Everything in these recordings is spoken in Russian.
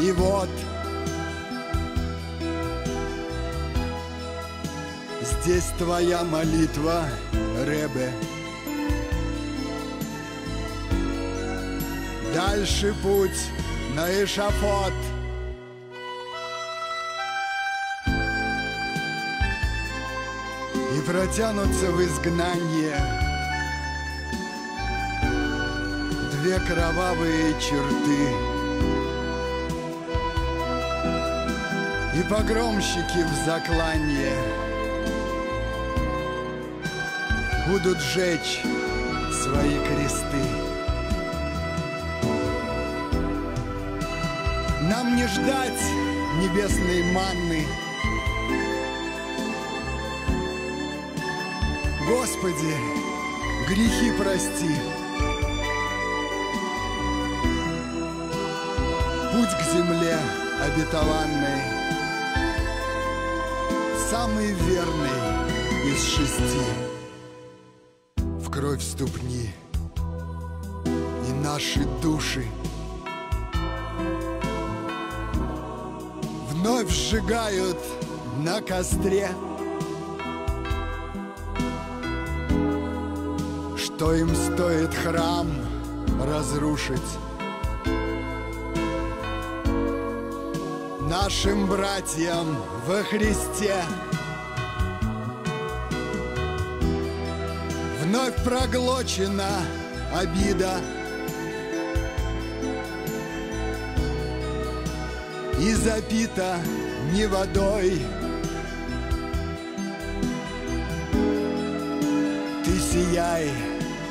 И вот Здесь твоя молитва, Ребе. Дальше путь на эшафот. И протянутся в изгнание Две кровавые черты и погромщики в закланье Будут жечь свои кресты. Нам не ждать небесной манны. Господи, грехи прости. Путь к земле обетованной самый верный из шести. В кровь ступни и наши души Вновь сжигают на костре Что им стоит храм разрушить Нашим братьям во Христе проглочена обида. И запита не водой. Ты сияй,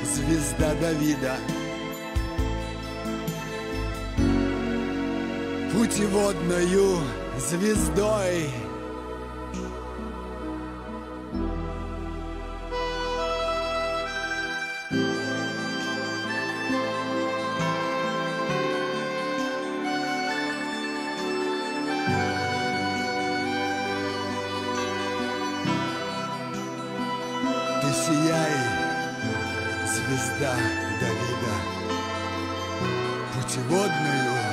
звезда Давида. Путеводною звездой. сегодною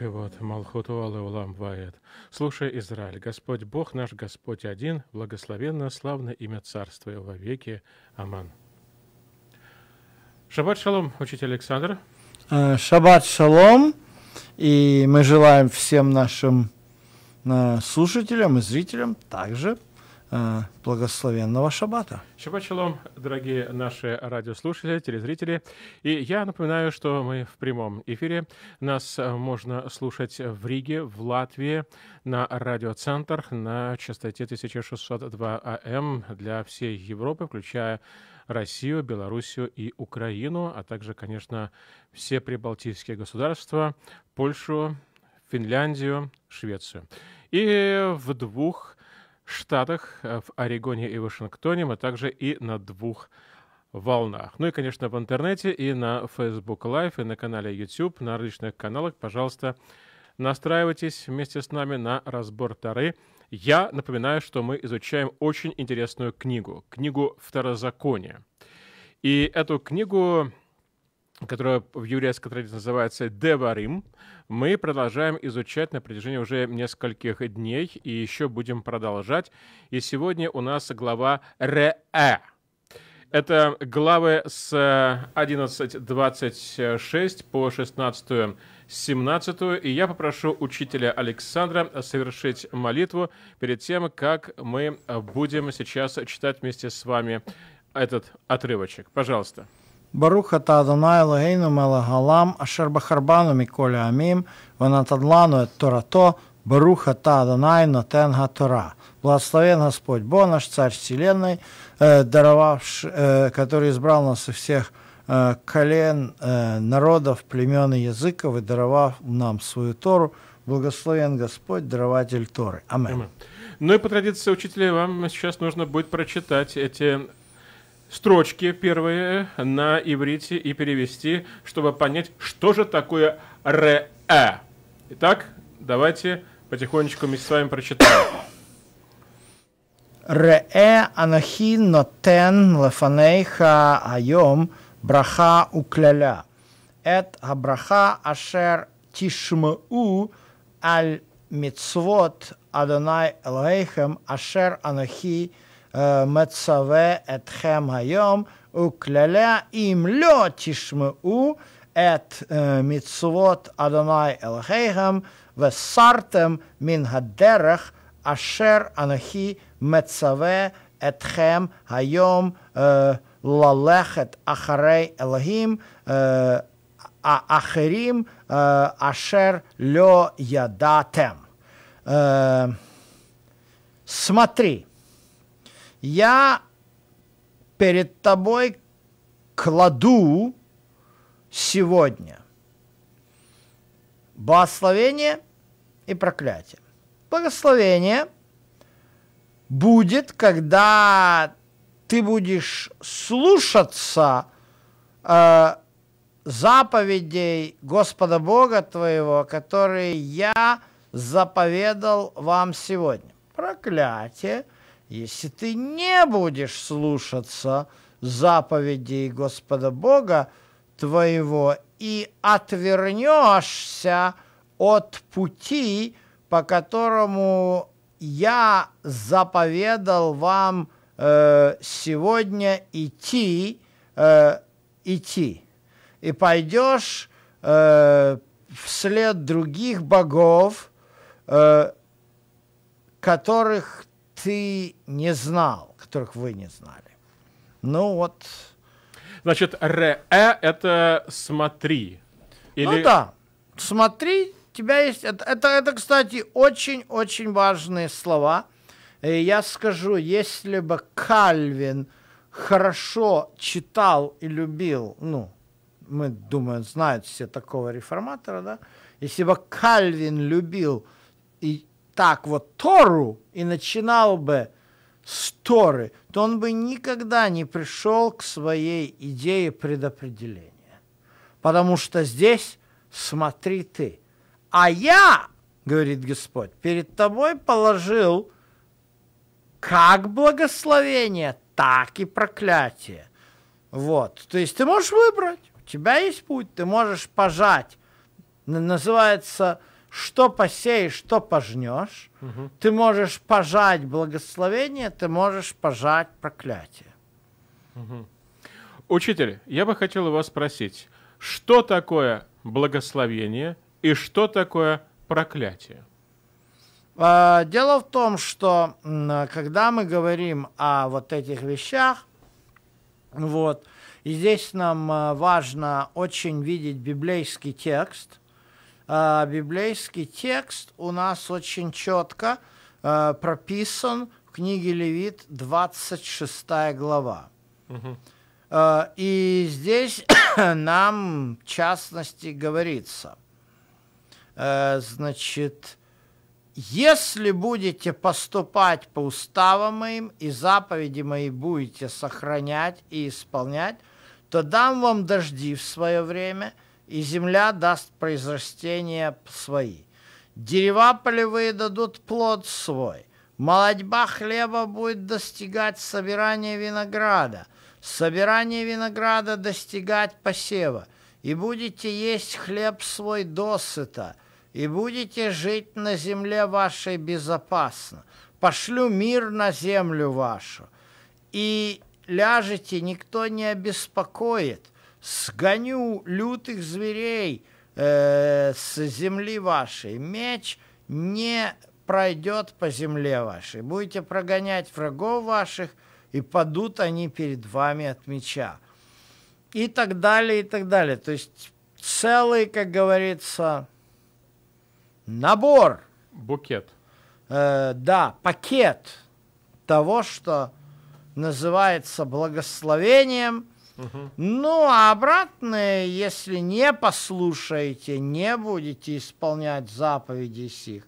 И вот и Улам Ваэт. Слушай, Израиль, Господь Бог наш, Господь один, благословенно славно имя Царства во веки. Аман. Шаббат шалом, учитель Александр. Э, шаббат шалом. И мы желаем всем нашим э, слушателям и зрителям также Э, благословенного шаббата. Шаббат шалом, дорогие наши радиослушатели, телезрители. И я напоминаю, что мы в прямом эфире. Нас э, можно слушать в Риге, в Латвии, на радиоцентр на частоте 1602 АМ для всей Европы, включая Россию, Белоруссию и Украину, а также, конечно, все прибалтийские государства, Польшу, Финляндию, Швецию. И в двух Штатах, э, в Орегоне и Вашингтоне, а также и на двух волнах. Ну и, конечно, в интернете и на Facebook Live, и на канале YouTube, на различных каналах. Пожалуйста, настраивайтесь вместе с нами на разбор Тары. Я напоминаю, что мы изучаем очень интересную книгу, книгу «Второзаконие». И эту книгу которая в еврейской традиции называется Деварим, мы продолжаем изучать на протяжении уже нескольких дней и еще будем продолжать. И сегодня у нас глава Реэ. Это главы с 11.26 по 16.17. И я попрошу учителя Александра совершить молитву перед тем, как мы будем сейчас читать вместе с вами этот отрывочек. Пожалуйста. Пожалуйста. Баруха та Адонай Элогейну Мелагалам, Ашер Бахарбану Миколе Амим, Ванатадлану Эт Торато, баруха та Адонай Нотенга Тора. Благословен Господь Бо, наш Царь Вселенной, даровавший, который избрал нас из всех колен, народов, племен и языков, и даровав нам свою Тору. Благословен Господь, дарователь Торы. Аминь. Ну и по традиции, учителя, вам сейчас нужно будет прочитать эти строчки первые на иврите и перевести, чтобы понять, что же такое ре. Итак, давайте потихонечку вместе с вами прочитаем. Ре анахи нотен лефанейха айом браха укляля. Эт абраха ашер тишму аль мицвот Адонай Элохейхем ашер анахи нотен מצווה אתכם היום, וקללה אם לא תשמעו את מצוות אדוני אלוהיכם, וסרתם מן הדרך אשר אנכי מצווה אתכם היום ללכת אחרי אלוהים האחרים אשר לא ידעתם. Смотри я перед тобой кладу сегодня благословение и проклятие. Благословение будет, когда ты будешь слушаться э, заповедей Господа Бога твоего, которые я заповедал вам сегодня. Проклятие – если ты не будешь слушаться заповедей Господа Бога твоего и отвернешься от пути, по которому я заповедал вам э, сегодня идти, э, идти, и пойдешь э, вслед других богов, э, которых ты не знал, которых вы не знали. Ну вот. Значит, ре -э это смотри. Ну Или... Ну да, смотри, у тебя есть... Это, это, это кстати, очень-очень важные слова. И я скажу, если бы Кальвин хорошо читал и любил, ну, мы, думаю, знают все такого реформатора, да? Если бы Кальвин любил и так вот Тору и начинал бы с Торы, то он бы никогда не пришел к своей идее предопределения. Потому что здесь смотри ты. А я, говорит Господь, перед тобой положил как благословение, так и проклятие. Вот. То есть ты можешь выбрать. У тебя есть путь. Ты можешь пожать. Называется что посеешь, что пожнешь. Угу. Ты можешь пожать благословение, ты можешь пожать проклятие. Угу. Учитель, я бы хотел у вас спросить, что такое благословение и что такое проклятие? А, дело в том, что когда мы говорим о вот этих вещах, вот, и здесь нам а, важно очень видеть библейский текст – а, библейский текст у нас очень четко а, прописан в книге Левит 26 глава. А, и здесь нам, в частности, говорится, э, значит, если будете поступать по уставам моим и заповеди мои будете сохранять и исполнять, то дам вам дожди в свое время – и земля даст произрастения свои. Дерева полевые дадут плод свой. Молодьба хлеба будет достигать собирания винограда. Собирание винограда достигать посева. И будете есть хлеб свой досыта, и будете жить на земле вашей безопасно. Пошлю мир на землю вашу, и ляжете, никто не обеспокоит – сгоню лютых зверей э, с земли вашей. Меч не пройдет по земле вашей. Будете прогонять врагов ваших, и падут они перед вами от меча. И так далее, и так далее. То есть целый, как говорится, набор. Букет. Э, да, пакет того, что называется благословением – ну, а обратное, если не послушаете, не будете исполнять заповеди сих,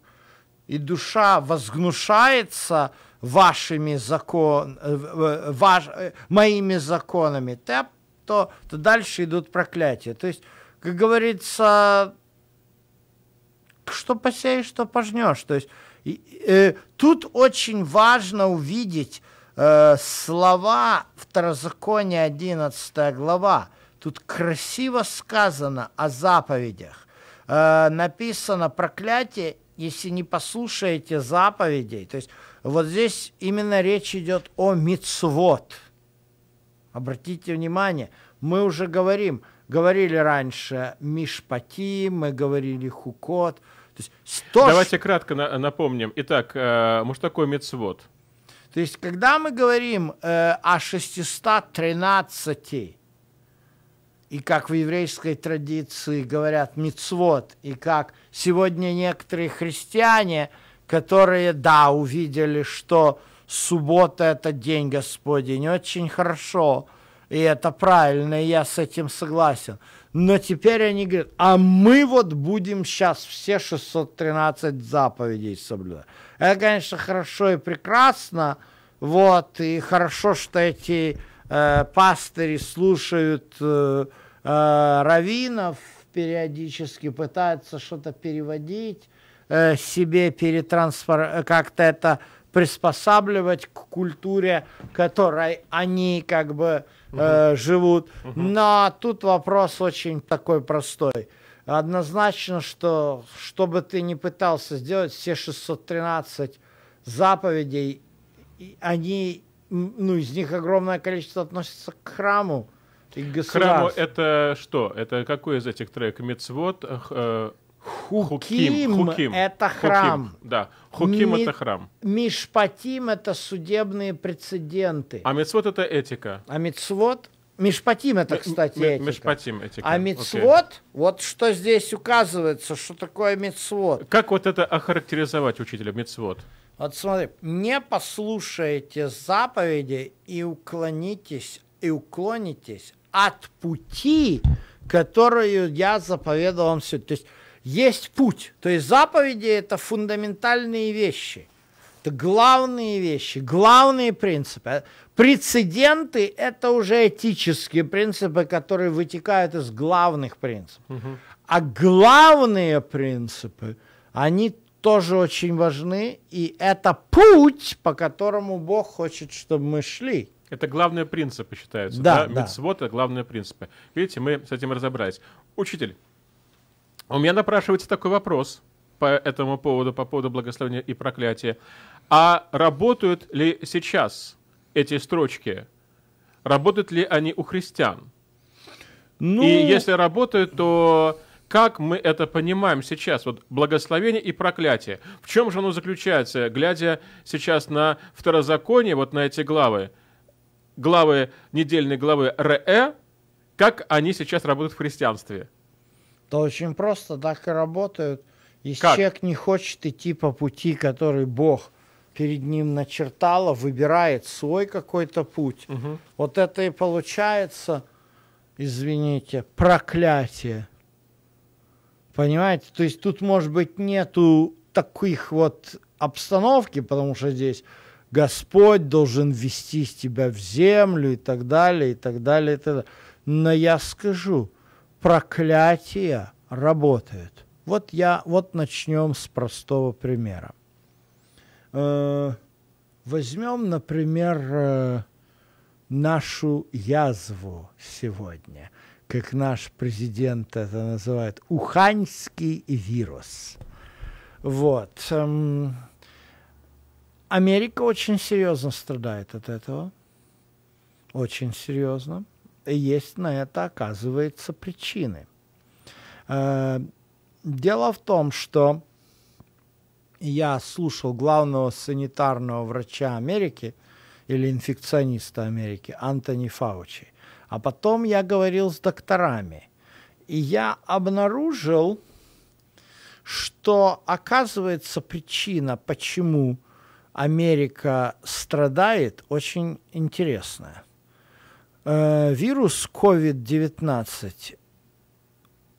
и душа возгнушается вашими закон, э, э, ваш, э, моими законами, то, то, то дальше идут проклятия. То есть, как говорится, что посеешь, что пожнешь. То есть, и, э, тут очень важно увидеть, э, слова Второзакония 11 глава. Тут красиво сказано о заповедях. Э, написано проклятие, если не послушаете заповедей. То есть вот здесь именно речь идет о мицвод. Обратите внимание, мы уже говорим, говорили раньше Мишпати, мы говорили Хукот. То есть 100... Давайте кратко на напомним. Итак, э, муж такой мецвод – то есть, когда мы говорим э, о 613, и как в еврейской традиции говорят мицвод, и как сегодня некоторые христиане, которые, да, увидели, что суббота – это день Господень, очень хорошо, и это правильно, и я с этим согласен. Но теперь они говорят, а мы вот будем сейчас все 613 заповедей соблюдать. Это, конечно, хорошо и прекрасно. Вот, и хорошо, что эти э, пастыри слушают э, э, раввинов, периодически пытаются что-то переводить э, себе, перетрансфор... как-то это приспосабливать к культуре, которой они как бы угу. живут. Угу. Но тут вопрос очень такой простой однозначно, что что бы ты ни пытался сделать, все 613 заповедей, они, ну, из них огромное количество относится к храму и к государству. Храму это что? Это какой из этих трек? Мецвод? Э, э, хуким, хуким. это храм. Хуким, да, хуким это храм. Мишпатим это судебные прецеденты. А мецвод это этика. А мецвод Мишпатим это, кстати, этика. Мишпатим этика. А мецвод okay. вот что здесь указывается, что такое мецвод? Как вот это охарактеризовать, учителя, мецвод? Вот смотри, не послушайте заповеди и уклонитесь, и уклонитесь от пути, которую я заповедовал вам сегодня. То есть есть путь. То есть заповеди – это фундаментальные вещи. Это главные вещи, главные принципы. Прецеденты – это уже этические принципы, которые вытекают из главных принципов. Угу. А главные принципы, они тоже очень важны, и это путь, по которому Бог хочет, чтобы мы шли. Это главные принципы считаются, да? да? да. это главные принципы. Видите, мы с этим разобрались. Учитель, у меня напрашивается такой вопрос по этому поводу, по поводу благословения и проклятия. А работают ли сейчас эти строчки? Работают ли они у христиан? Ну... И если работают, то как мы это понимаем сейчас? Вот благословение и проклятие. В чем же оно заключается? Глядя сейчас на второзаконие, вот на эти главы, главы, недельные главы РЭ, как они сейчас работают в христианстве? Да очень просто, так и работают. Если как? человек не хочет идти по пути, который Бог – перед ним начертала, выбирает свой какой-то путь. Угу. Вот это и получается, извините, проклятие. Понимаете? То есть тут, может быть, нету таких вот обстановки, потому что здесь Господь должен вести тебя в землю и так далее, и так далее, и так далее. Но я скажу, проклятие работает. Вот я, вот начнем с простого примера. Э, возьмем, например, э, нашу язву сегодня, как наш президент это называет, уханьский вирус. Вот. Эм, Америка очень серьезно страдает от этого. Очень серьезно. И есть на это, оказывается, причины. Э, дело в том, что я слушал главного санитарного врача Америки или инфекциониста Америки Антони Фаучи. А потом я говорил с докторами. И я обнаружил, что оказывается причина, почему Америка страдает, очень интересная. Э, вирус COVID-19,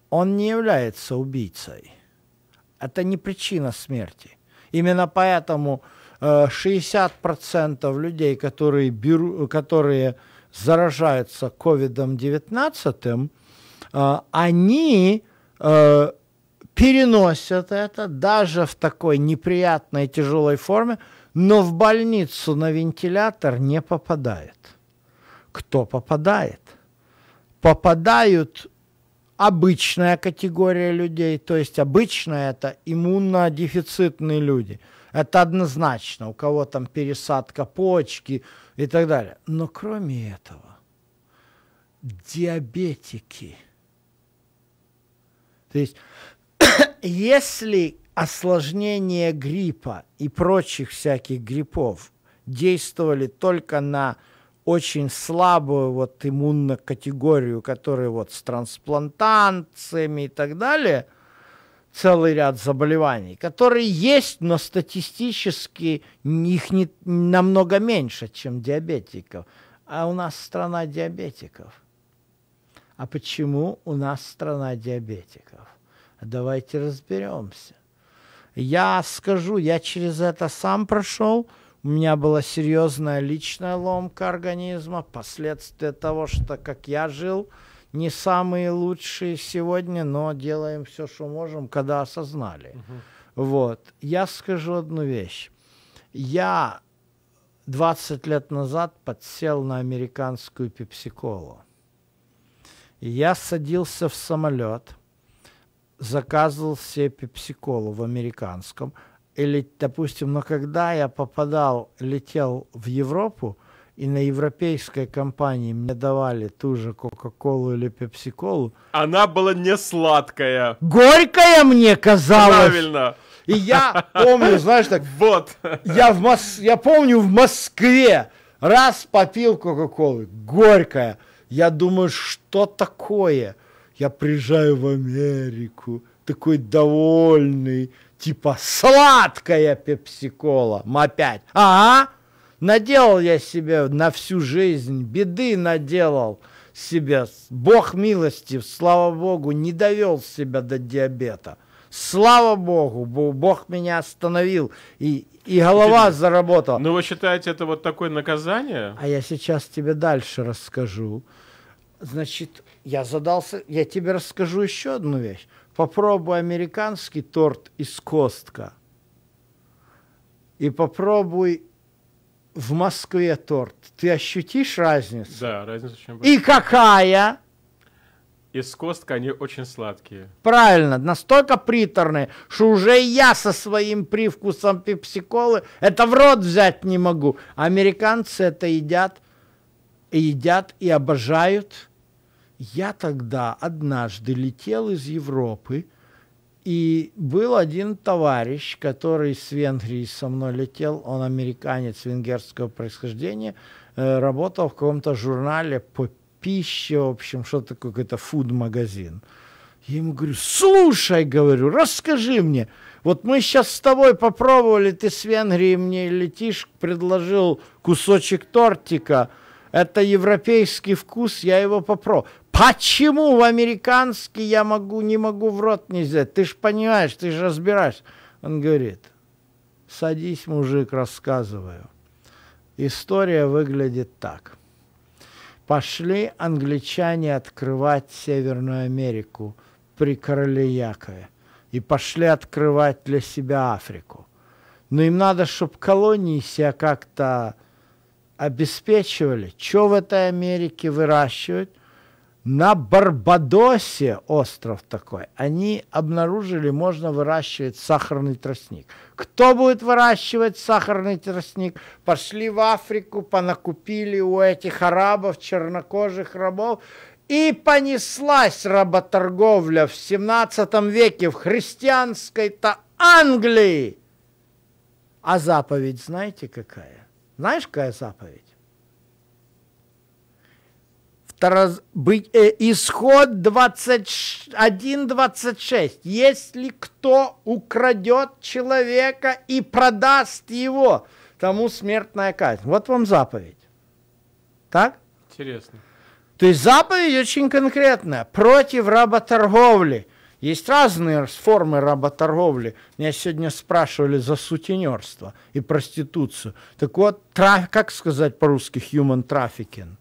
он не является убийцей это не причина смерти. Именно поэтому 60% э, людей, которые, беру, которые заражаются COVID-19, э, они э, переносят это даже в такой неприятной тяжелой форме, но в больницу на вентилятор не попадает. Кто попадает? Попадают обычная категория людей, то есть обычная это иммунодефицитные люди. Это однозначно, у кого там пересадка почки и так далее. Но кроме этого, диабетики. То есть, если осложнение гриппа и прочих всяких гриппов действовали только на очень слабую вот иммунную категорию, которая вот с трансплантациями и так далее, целый ряд заболеваний, которые есть, но статистически их не, намного меньше, чем диабетиков. А у нас страна диабетиков. А почему у нас страна диабетиков? Давайте разберемся. Я скажу, я через это сам прошел – у меня была серьезная личная ломка организма, последствия того, что как я жил, не самые лучшие сегодня, но делаем все, что можем, когда осознали. Угу. Вот. Я скажу одну вещь. Я 20 лет назад подсел на американскую пепсиколу. Я садился в самолет, заказывал себе пепсиколу в американском – или, допустим, но когда я попадал, летел в Европу, и на европейской компании мне давали ту же Кока-Колу или Пепси-Колу. Она была не сладкая. Горькая мне казалось. Правильно. И я помню, знаешь, так... Вот. Я, в Мос... я помню в Москве раз попил Кока-Колы, горькая. Я думаю, что такое? Я приезжаю в Америку, такой довольный, Типа сладкая пепсикола. Опять. Ага. Наделал я себе на всю жизнь. Беды наделал себе. Бог милости, слава Богу, не довел себя до диабета. Слава Богу, Бог меня остановил, и, и голова тебе... заработала. Ну вы считаете, это вот такое наказание? А я сейчас тебе дальше расскажу. Значит, я задался, я тебе расскажу еще одну вещь попробуй американский торт из Костка и попробуй в Москве торт. Ты ощутишь разницу? Да, разница очень большая. И какая? Из костка они очень сладкие. Правильно, настолько приторные, что уже я со своим привкусом пепсиколы это в рот взять не могу. Американцы это едят, и едят и обожают. Я тогда однажды летел из Европы, и был один товарищ, который с Венгрии со мной летел, он американец венгерского происхождения, э, работал в каком-то журнале по пище, в общем, что такое, какой-то фуд-магазин. Я ему говорю, слушай, говорю, расскажи мне, вот мы сейчас с тобой попробовали, ты с Венгрии мне летишь, предложил кусочек тортика, это европейский вкус, я его попробую. Почему в американский я могу, не могу в рот не взять? Ты ж понимаешь, ты же разбираешь. Он говорит, садись, мужик, рассказываю. История выглядит так. Пошли англичане открывать Северную Америку при короле Якове. И пошли открывать для себя Африку. Но им надо, чтобы колонии себя как-то обеспечивали. Что в этой Америке выращивать? На Барбадосе, остров такой, они обнаружили, можно выращивать сахарный тростник. Кто будет выращивать сахарный тростник? Пошли в Африку, понакупили у этих арабов, чернокожих рабов, и понеслась работорговля в 17 веке в христианской-то Англии. А заповедь знаете какая? Знаешь, какая заповедь? раз, быть, э, исход 21-26. Если кто украдет человека и продаст его, тому смертная казнь. Вот вам заповедь. Так? Интересно. То есть заповедь очень конкретная. Против работорговли. Есть разные формы работорговли. Меня сегодня спрашивали за сутенерство и проституцию. Так вот, траф, как сказать по-русски human trafficking?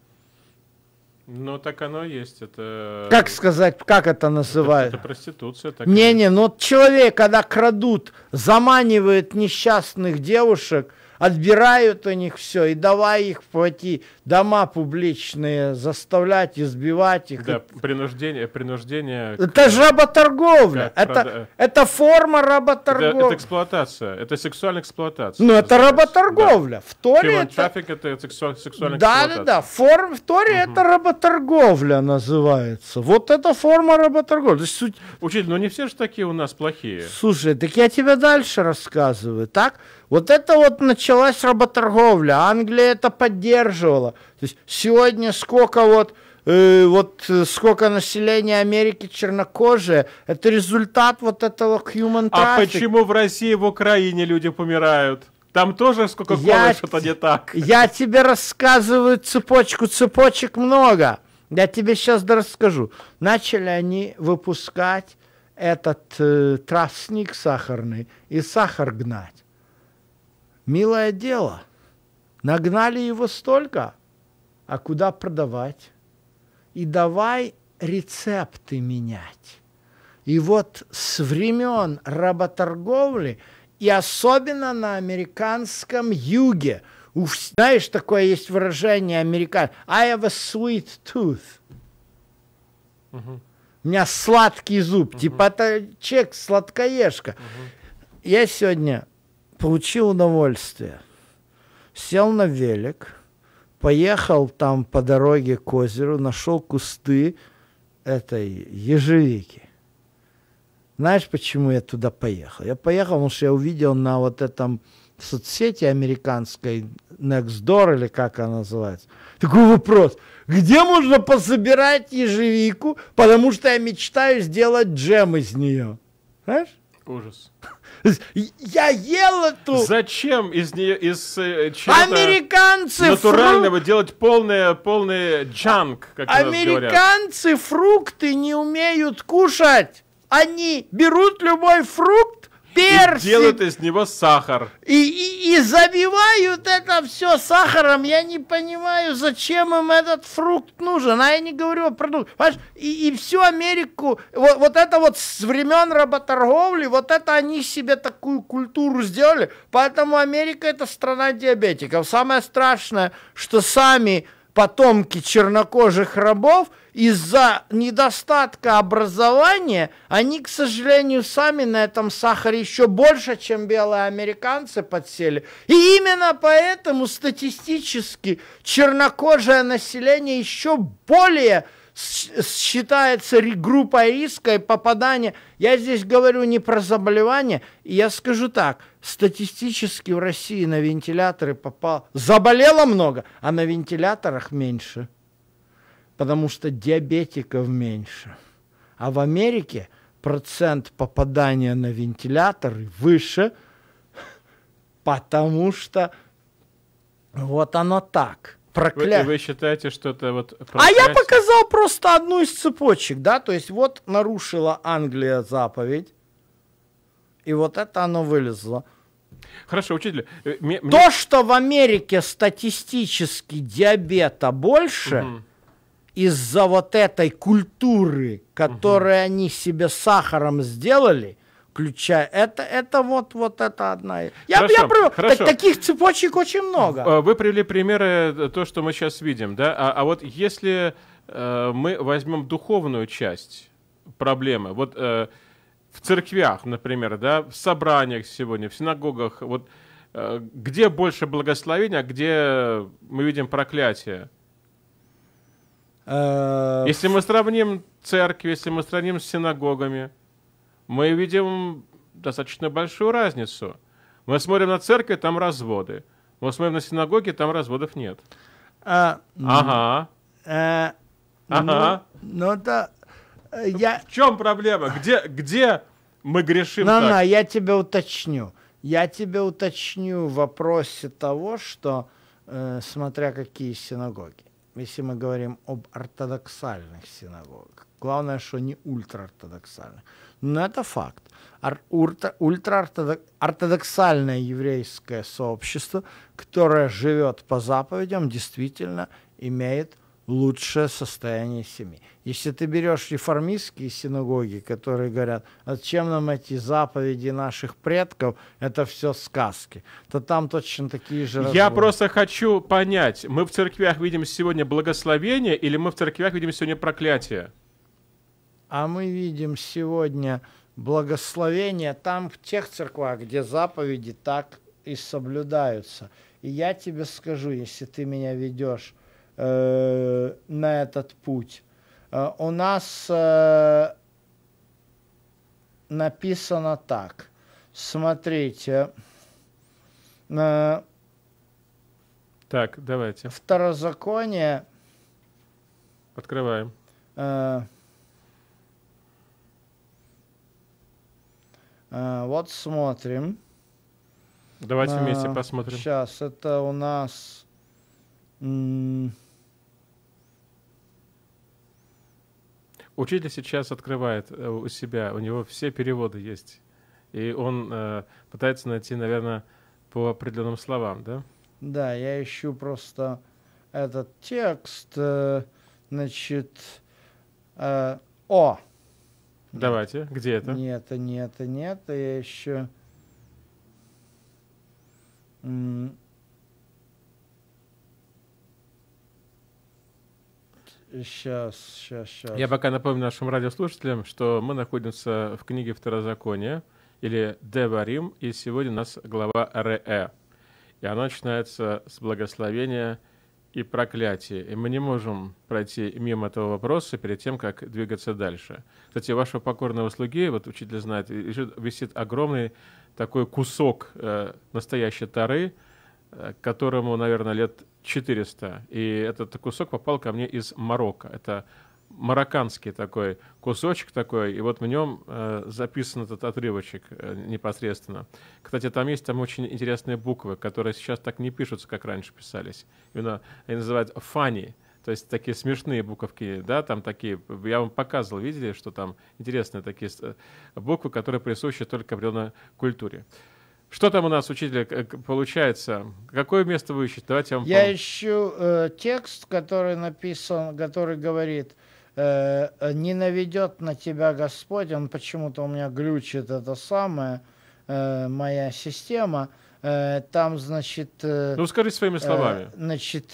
Ну, так оно и есть. Это... Как сказать, как это называют? Это, это проституция. Так не-не, ну человек, когда крадут, заманивает несчастных девушек, отбирают у них все и давай их плати дома публичные заставлять, избивать их. Да, принуждение, принуждение. Это к... Э, же работорговля, это, прода... это форма работорговли. Это, это эксплуатация, это сексуальная эксплуатация. Ну это работорговля, да. в Торе это... Traffic это сексуальная да, эксплуатация. Да, да, да, Форм... в Торе угу. это работорговля называется, вот это форма работорговли. суть... Учитель, ну не все же такие у нас плохие. Слушай, так я тебе дальше рассказываю, так? Вот это вот началась работорговля, Англия это поддерживала. То есть сегодня сколько вот, э, вот э, сколько населения Америки чернокожие, это результат вот этого human а traffic. А почему в России и в Украине люди помирают? Там тоже сколько кока что-то не так. Я тебе рассказываю цепочку, цепочек много. Я тебе сейчас расскажу. Начали они выпускать этот э, тростник сахарный и сахар гнать. Милое дело. Нагнали его столько, а куда продавать? И давай рецепты менять. И вот с времен работорговли, и особенно на американском юге, уж знаешь, такое есть выражение американ, I have a sweet tooth. Uh -huh. У меня сладкий зуб, uh -huh. типа это человек сладкоежка. Uh -huh. Я сегодня получил удовольствие. Сел на велик, поехал там по дороге к озеру, нашел кусты этой ежевики. Знаешь, почему я туда поехал? Я поехал, потому что я увидел на вот этом соцсети американской Nextdoor, или как она называется, такой вопрос. Где можно пособирать ежевику, потому что я мечтаю сделать джем из нее? Знаешь? Ужас. Я ел эту... Зачем из нее, из э, Американцы натурального фру... делать полное, полное джанк, как Американцы фрукты не умеют кушать. Они берут любой фрукт персик. И делают из него сахар. И, и, и забивают это все сахаром. Я не понимаю, зачем им этот фрукт нужен. А я не говорю о продукте. И, и всю Америку, вот, вот это вот с времен работорговли, вот это они себе такую культуру сделали. Поэтому Америка это страна диабетиков. Самое страшное, что сами потомки чернокожих рабов – из-за недостатка образования они, к сожалению, сами на этом сахаре еще больше, чем белые американцы подсели. И именно поэтому статистически чернокожее население еще более считается группой риска и попадания. Я здесь говорю не про заболевание. Я скажу так, статистически в России на вентиляторы попал. Заболело много, а на вентиляторах меньше потому что диабетиков меньше. А в Америке процент попадания на вентиляторы выше, потому что вот оно так. Прокля... Вы, вы считаете, что это вот... Проклятие? А я показал просто одну из цепочек, да, то есть вот нарушила Англия заповедь, и вот это оно вылезло. Хорошо, учитель. Э, мне, То, что в Америке статистически диабета больше, угу из-за вот этой культуры, которую угу. они себе сахаром сделали, включая. Это, это вот, вот это одна. Я, хорошо, я привел, хорошо. Так, таких цепочек очень много. Э, вы привели примеры э, то, что мы сейчас видим, да? А, а вот если э, мы возьмем духовную часть проблемы, вот э, в церквях, например, да, в собраниях сегодня, в синагогах, вот э, где больше благословения, а где мы видим проклятие? Э, если мы сравним церкви, если мы сравним с синагогами, мы видим достаточно большую разницу. Мы смотрим на церкви, там разводы. Мы смотрим на синагоги, там разводов нет. А, ну, ага. А, ага. Но, ну, но ну да, э, я... В чем проблема? Где, где мы грешим Но, так? А я тебя уточню. Я тебе уточню в вопросе того, что э, смотря какие синагоги если мы говорим об ортодоксальных синагогах. Главное, что не ультраортодоксальных. Но это факт. Ультраортодоксальное еврейское сообщество, которое живет по заповедям, действительно имеет лучшее состояние семьи. Если ты берешь реформистские синагоги, которые говорят, а чем нам эти заповеди наших предков, это все сказки, то там точно такие же разборы. Я просто хочу понять, мы в церквях видим сегодня благословение или мы в церквях видим сегодня проклятие? А мы видим сегодня благословение там, в тех церквах, где заповеди так и соблюдаются. И я тебе скажу, если ты меня ведешь э, на этот путь. Э, у нас э, написано так. Смотрите. Э, так, давайте. Второзаконие. Открываем. Э, э, вот смотрим. Давайте э, вместе посмотрим. Сейчас это у нас... М- Учитель сейчас открывает э, у себя, у него все переводы есть. И он э, пытается найти, наверное, по определенным словам, да? Да, я ищу просто этот текст, э, значит, э, о. Давайте, нет, где это? Нет, нет, нет, я еще... Сейчас, сейчас, сейчас. Я пока напомню нашим радиослушателям, что мы находимся в книге Второзакония, или Деварим, и сегодня у нас глава Ре. И она начинается с благословения и проклятия. И мы не можем пройти мимо этого вопроса перед тем, как двигаться дальше. Кстати, вашего покорного слуги, вот учитель знает, висит огромный такой кусок э, настоящей тары, э, которому, наверное, лет 400. И этот кусок попал ко мне из Марокко. Это марокканский такой кусочек такой, и вот в нем э, записан этот отрывочек э, непосредственно. Кстати, там есть там очень интересные буквы, которые сейчас так не пишутся, как раньше писались. Именно они называют фани, то есть такие смешные буковки, да, там такие, я вам показывал, видели, что там интересные такие э, буквы, которые присущи только определенной культуре. Что там у нас, учитель, э, получается? Какое место вы ищете? Давайте я вам Я пом- ищу э, текст, который написан, который говорит, э, э, не наведет на тебя Господь, он почему-то у меня глючит это самое, э, моя система, э, там, значит... ну, скажи своими словами. значит,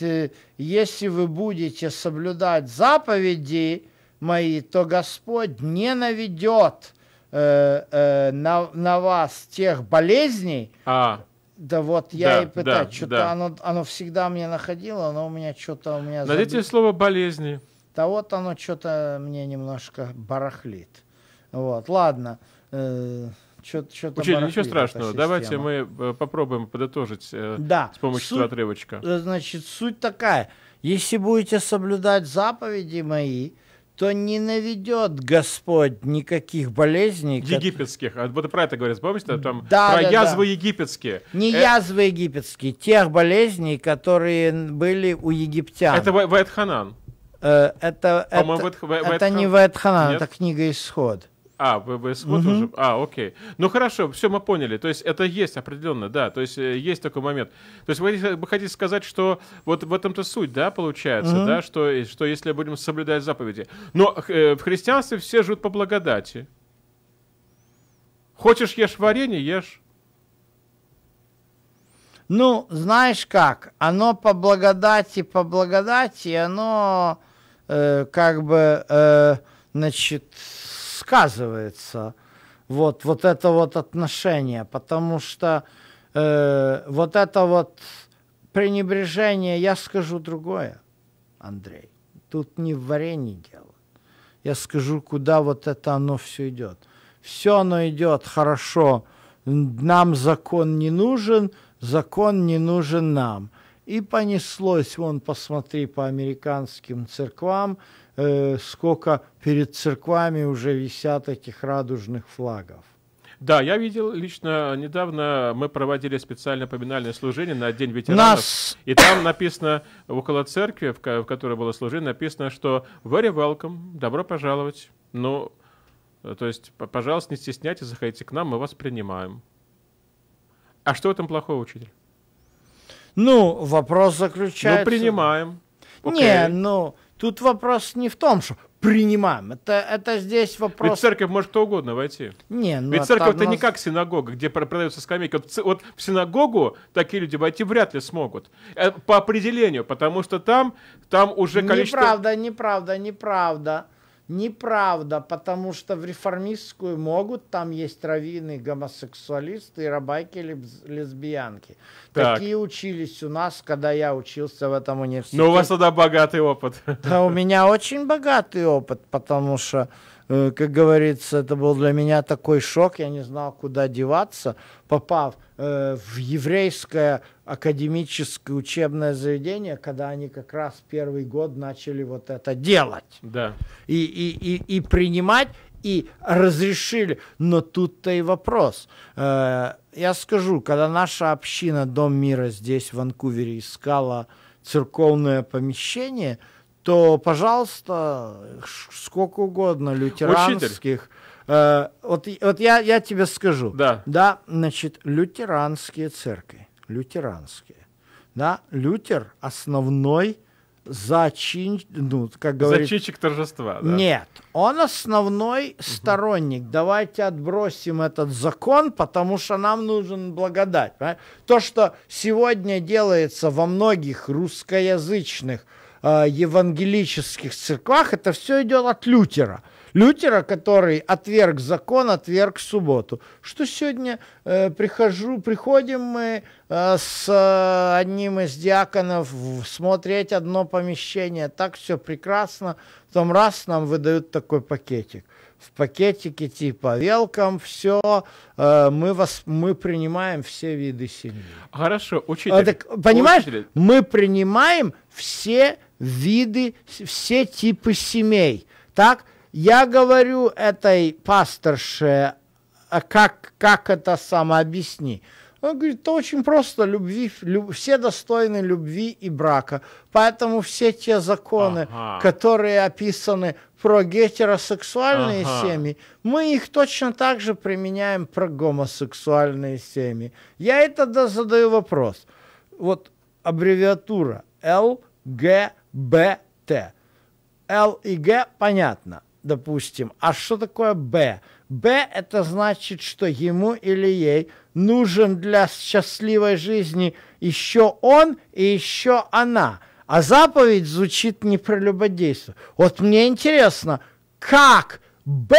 если вы будете соблюдать заповеди мои, то Господь не наведет Э, э, на, на вас тех болезней. А. Да вот я да, и пытаюсь, да, что-то да. оно, оно всегда мне находило, но у меня что-то у меня... Найдите забит. слово «болезни». Да вот оно что-то мне немножко барахлит. Вот, ладно. Э, что-то Учитель, ничего страшного. Давайте мы попробуем подытожить да. с помощью суть, этого отрывочка. Значит, суть такая. Если будете соблюдать заповеди мои, то не наведет Господь никаких болезней. Египетских. Как... Вот про это говорят, помните? Там да, про да, язвы да. египетские. Не э... язвы египетские, тех болезней, которые были у египтян. Это Вайтханан. Э, это, по это, это не Вайтханан, это книга «Исход». А, ВВС Code угу. уже. А, окей. Ну хорошо, все, мы поняли. То есть это есть определенно, да. То есть э, есть такой момент. То есть вы, вы хотите сказать, что вот в этом-то суть, да, получается, угу. да, что, э, что если будем соблюдать заповеди. Но э, в христианстве все живут по благодати. Хочешь ешь варенье, ешь. Ну, знаешь как, оно по благодати, по благодати, оно э, как бы, э, значит, сказывается вот, вот это вот отношение, потому что э, вот это вот пренебрежение, я скажу другое, Андрей, тут не в варенье дело. Я скажу, куда вот это оно все идет. Все оно идет хорошо, нам закон не нужен, закон не нужен нам. И понеслось, вон, посмотри, по американским церквам, э, сколько перед церквами уже висят этих радужных флагов. Да, я видел лично недавно мы проводили специальное поминальное служение на День ветеранов. Нас... И там написано около церкви, в, которой было служение, написано, что very welcome, добро пожаловать. Ну, э, то есть, пожалуйста, не стесняйтесь, заходите к нам, мы вас принимаем. А что в этом плохого, учитель? Ну, вопрос заключается... Ну, принимаем. Okay. Не, ну, Тут вопрос не в том, что принимаем. Это, это здесь вопрос... Ведь в церковь может кто угодно войти. Не, ну, Ведь церковь это нас... не как синагога, где продаются скамейки. Вот, вот в синагогу такие люди войти вряд ли смогут. Э, по определению, потому что там, там уже количество... Неправда, неправда, неправда. Неправда, потому что в реформистскую могут, там есть раввины, гомосексуалисты и рабайки, лесбиянки. Так. Такие учились у нас, когда я учился в этом университете. Ну, Но у вас тогда богатый опыт. Да, у меня очень богатый опыт, потому что Э, как говорится, это был для меня такой шок, я не знал, куда деваться. Попав э, в еврейское академическое учебное заведение, когда они как раз первый год начали вот это делать. Да. И, и, и, и принимать, и разрешили. Но тут-то и вопрос. Э, я скажу, когда наша община Дом мира здесь, в Ванкувере, искала церковное помещение – то, пожалуйста, сколько угодно лютеранских. Э, вот вот я, я тебе скажу. Да. Да, значит, лютеранские церкви, лютеранские. Да, Лютер основной зачин, ну, как говорится... Зачинчик торжества, да? Нет, он основной угу. сторонник. Давайте отбросим этот закон, потому что нам нужен благодать. Понимаете? То, что сегодня делается во многих русскоязычных Э, евангелических церквах это все идет от Лютера. Лютера, который отверг закон, отверг субботу. Что сегодня э, прихожу, приходим мы э, с одним из диаконов смотреть одно помещение, так все прекрасно, в том раз нам выдают такой пакетик в пакетике типа велкам все, э, мы, вас, мы принимаем все виды семьи. Хорошо, учитель. А, так, понимаешь, учитель. мы принимаем все виды, все типы семей. Так, я говорю этой пасторше, а как, как это самообъясни. Он говорит, это очень просто, любви, люб, все достойны любви и брака. Поэтому все те законы, ага. которые описаны про гетеросексуальные ага. семьи, мы их точно так же применяем про гомосексуальные семьи. Я и тогда задаю вопрос. Вот аббревиатура ЛГ Б, Т. Л и Г понятно, допустим. А что такое Б? Б – это значит, что ему или ей нужен для счастливой жизни еще он и еще она. А заповедь звучит не про любодейство. Вот мне интересно, как Б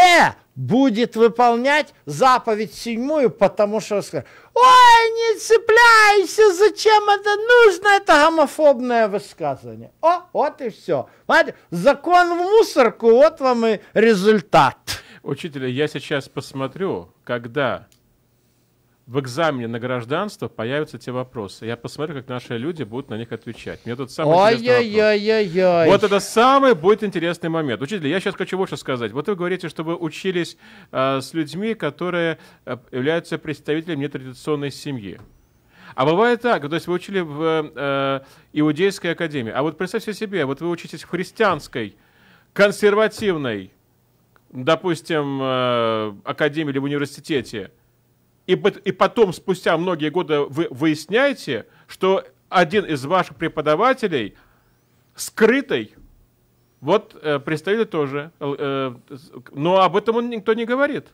будет выполнять заповедь седьмую, потому что скажет, ой, не цепляйся, зачем это нужно, это гомофобное высказывание. О, вот и все. Понимаете, закон в мусорку, вот вам и результат. Учителя, я сейчас посмотрю, когда в экзамене на гражданство появятся те вопросы. Я посмотрю, как наши люди будут на них отвечать. Мне тут самый Ой интересный яй яй яй яй Вот это самый будет интересный момент. Учитель, я сейчас хочу вот что сказать. Вот вы говорите, что вы учились э, с людьми, которые а, являются представителями нетрадиционной семьи. А бывает так, то есть вы учили в э, иудейской академии, а вот представьте себе, вот вы учитесь в христианской, консервативной, допустим, э, академии или в университете – и, и потом, спустя многие годы, вы выясняете, что один из ваших преподавателей скрытый, вот э, представитель тоже, э, э но об этом он никто не говорит.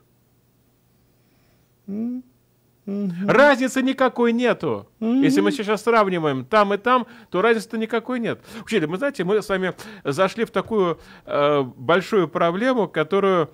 Разницы никакой нету. М-м-м. Если мы сейчас сравниваем там и там, то разницы-то никакой нет. Учитель, мы знаете, мы с вами зашли в такую э, большую проблему, которую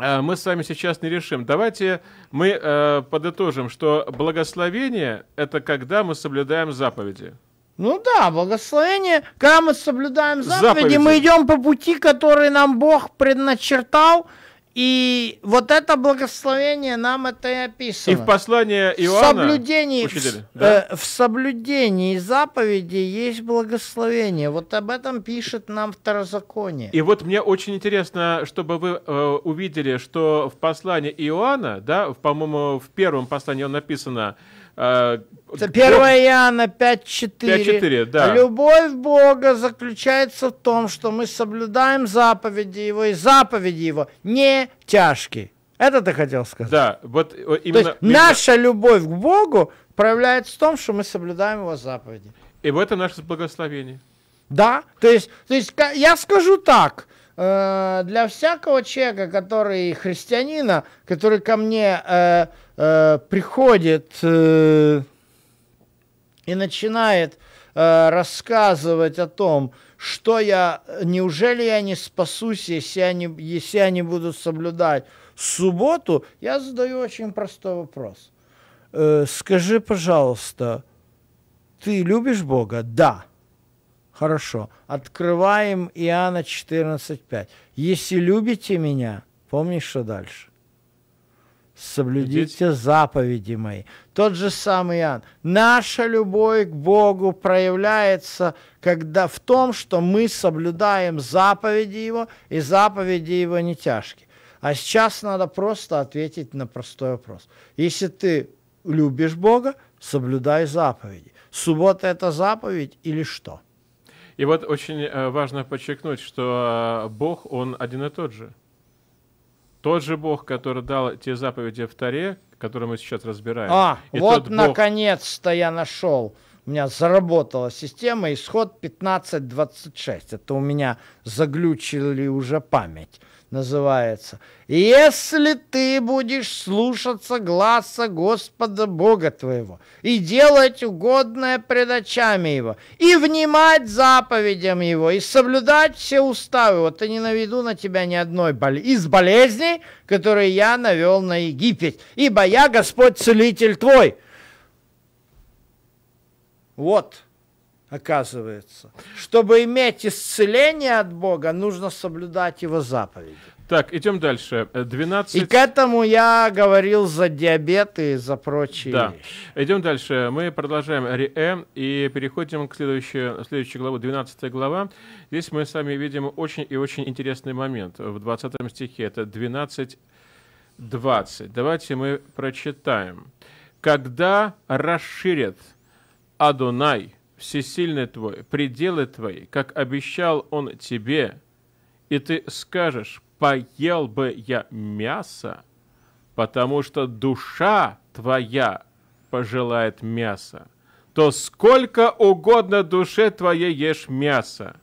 Э, мы с вами сейчас не решим. Давайте мы э, подытожим, что благословение – это когда мы соблюдаем заповеди. Ну да, благословение, когда мы соблюдаем заповеди, заповеди, мы идем по пути, который нам Бог предначертал – и вот это благословение нам это и описано. И в послании Иоанна... В соблюдении, учитель, в, э, да? э, в соблюдении заповеди есть благословение. Вот об этом пишет нам второзаконие. И вот мне очень интересно, чтобы вы э, увидели, что в послании Иоанна, да, по-моему, в первом послании он написано... Э, Э, это 1 Иоанна 5.4. 5.4, да. Любовь Бога заключается в том, что мы соблюдаем заповеди Его, и заповеди Его не тяжкие. Это ты хотел сказать? Да, вот э, именно... То есть именно... наша любовь к Богу проявляется в том, что мы соблюдаем Его заповеди. И в это наше благословение. Да, то есть, то есть я скажу так, Э, для всякого человека, который христианина, который ко мне э, э, приходит э, и начинает э, рассказывать о том, что я, неужели я не спасусь, если я не, если я не буду соблюдать субботу, я задаю очень простой вопрос. Э, скажи, пожалуйста, ты любишь Бога? Да. Хорошо. Открываем Иоанна 14.5. Если любите меня, помнишь, что дальше? соблюдите Идите. заповеди мои. Тот же самый Иоанн. Наша любовь к Богу проявляется когда, в том, что мы соблюдаем заповеди Его, и заповеди Его не тяжкие. А сейчас надо просто ответить на простой вопрос. Если ты любишь Бога, соблюдай заповеди. Суббота – это заповедь или что? – и вот очень э, важно подчеркнуть, что э, Бог, Он один и тот же. Тот же Бог, который дал те заповеди в Таре, которые мы сейчас разбираем. А, и вот Бог... наконец-то я нашел. У меня заработала система, исход 15.26. Это у меня заглючили уже память называется. «Если ты будешь слушаться гласа Господа Бога твоего и делать угодное пред очами Его, и внимать заповедям Его, и соблюдать все уставы вот то не наведу на тебя ни одной бол... из болезней, которые я навел на Египет, ибо я Господь Целитель твой». Вот оказывается. Чтобы иметь исцеление от Бога, нужно соблюдать Его заповеди. Так, идем дальше. 12... Э, и к этому я говорил за диабет и за прочие да. вещи. Идем дальше. Мы продолжаем Риэ и переходим к следующей, следующей главе, 12 глава. Здесь мы с вами видим очень и очень интересный момент. В 20 стихе это 12.20. Давайте мы прочитаем. «Когда расширят Адонай всесильный твой, пределы твои, как обещал он тебе, и ты скажешь, поел бы я мясо, потому что душа твоя пожелает мяса, то сколько угодно душе твоей ешь мясо.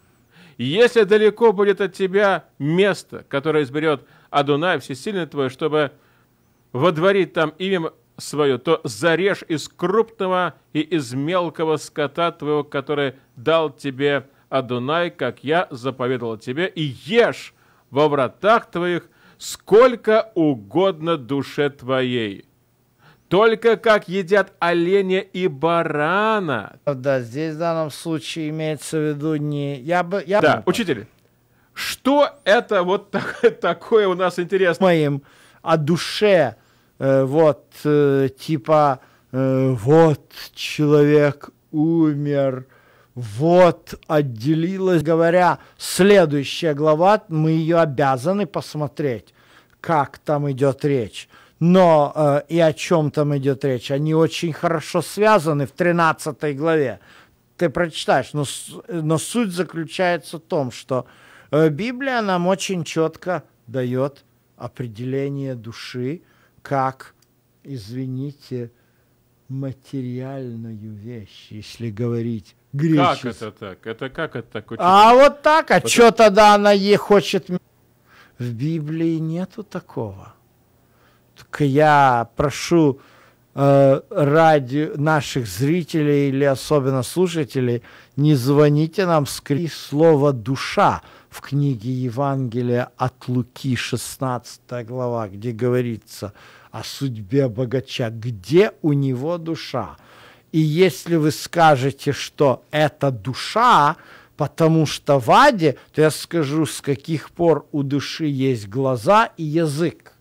Если далеко будет от тебя место, которое изберет Адунай Всесильный твой, чтобы водворить там имя свою, то зарежь из крупного и из мелкого скота твоего, который дал тебе Адунай, как я заповедовал тебе, и ешь во вратах твоих сколько угодно душе твоей. Только как едят оленя и барана. Да, здесь в данном случае имеется в виду не... Я бы, я да, бы... учитель, что это вот такое, такое у нас интересное? Моим о а душе Э, вот, э, типа, э, вот человек умер, вот отделилась, говоря, следующая глава, мы ее обязаны посмотреть, как там идет речь. Но э, и о чем там идет речь, они очень хорошо связаны в 13 главе. Ты прочитаешь, но, но суть заключается в том, что э, Библия нам очень четко дает определение души, как, извините, материальную вещь, если говорить гречески. Как это так? Это как это так? Очень... А вот так, а вот что это... тогда она ей хочет? В Библии нету такого. Так я прошу э, ради наших зрителей или особенно слушателей, не звоните нам с слово «душа» в книге Евангелия от Луки, 16 глава, где говорится о судьбе богача, где у него душа. И если вы скажете, что это душа, потому что в аде, то я скажу, с каких пор у души есть глаза и язык.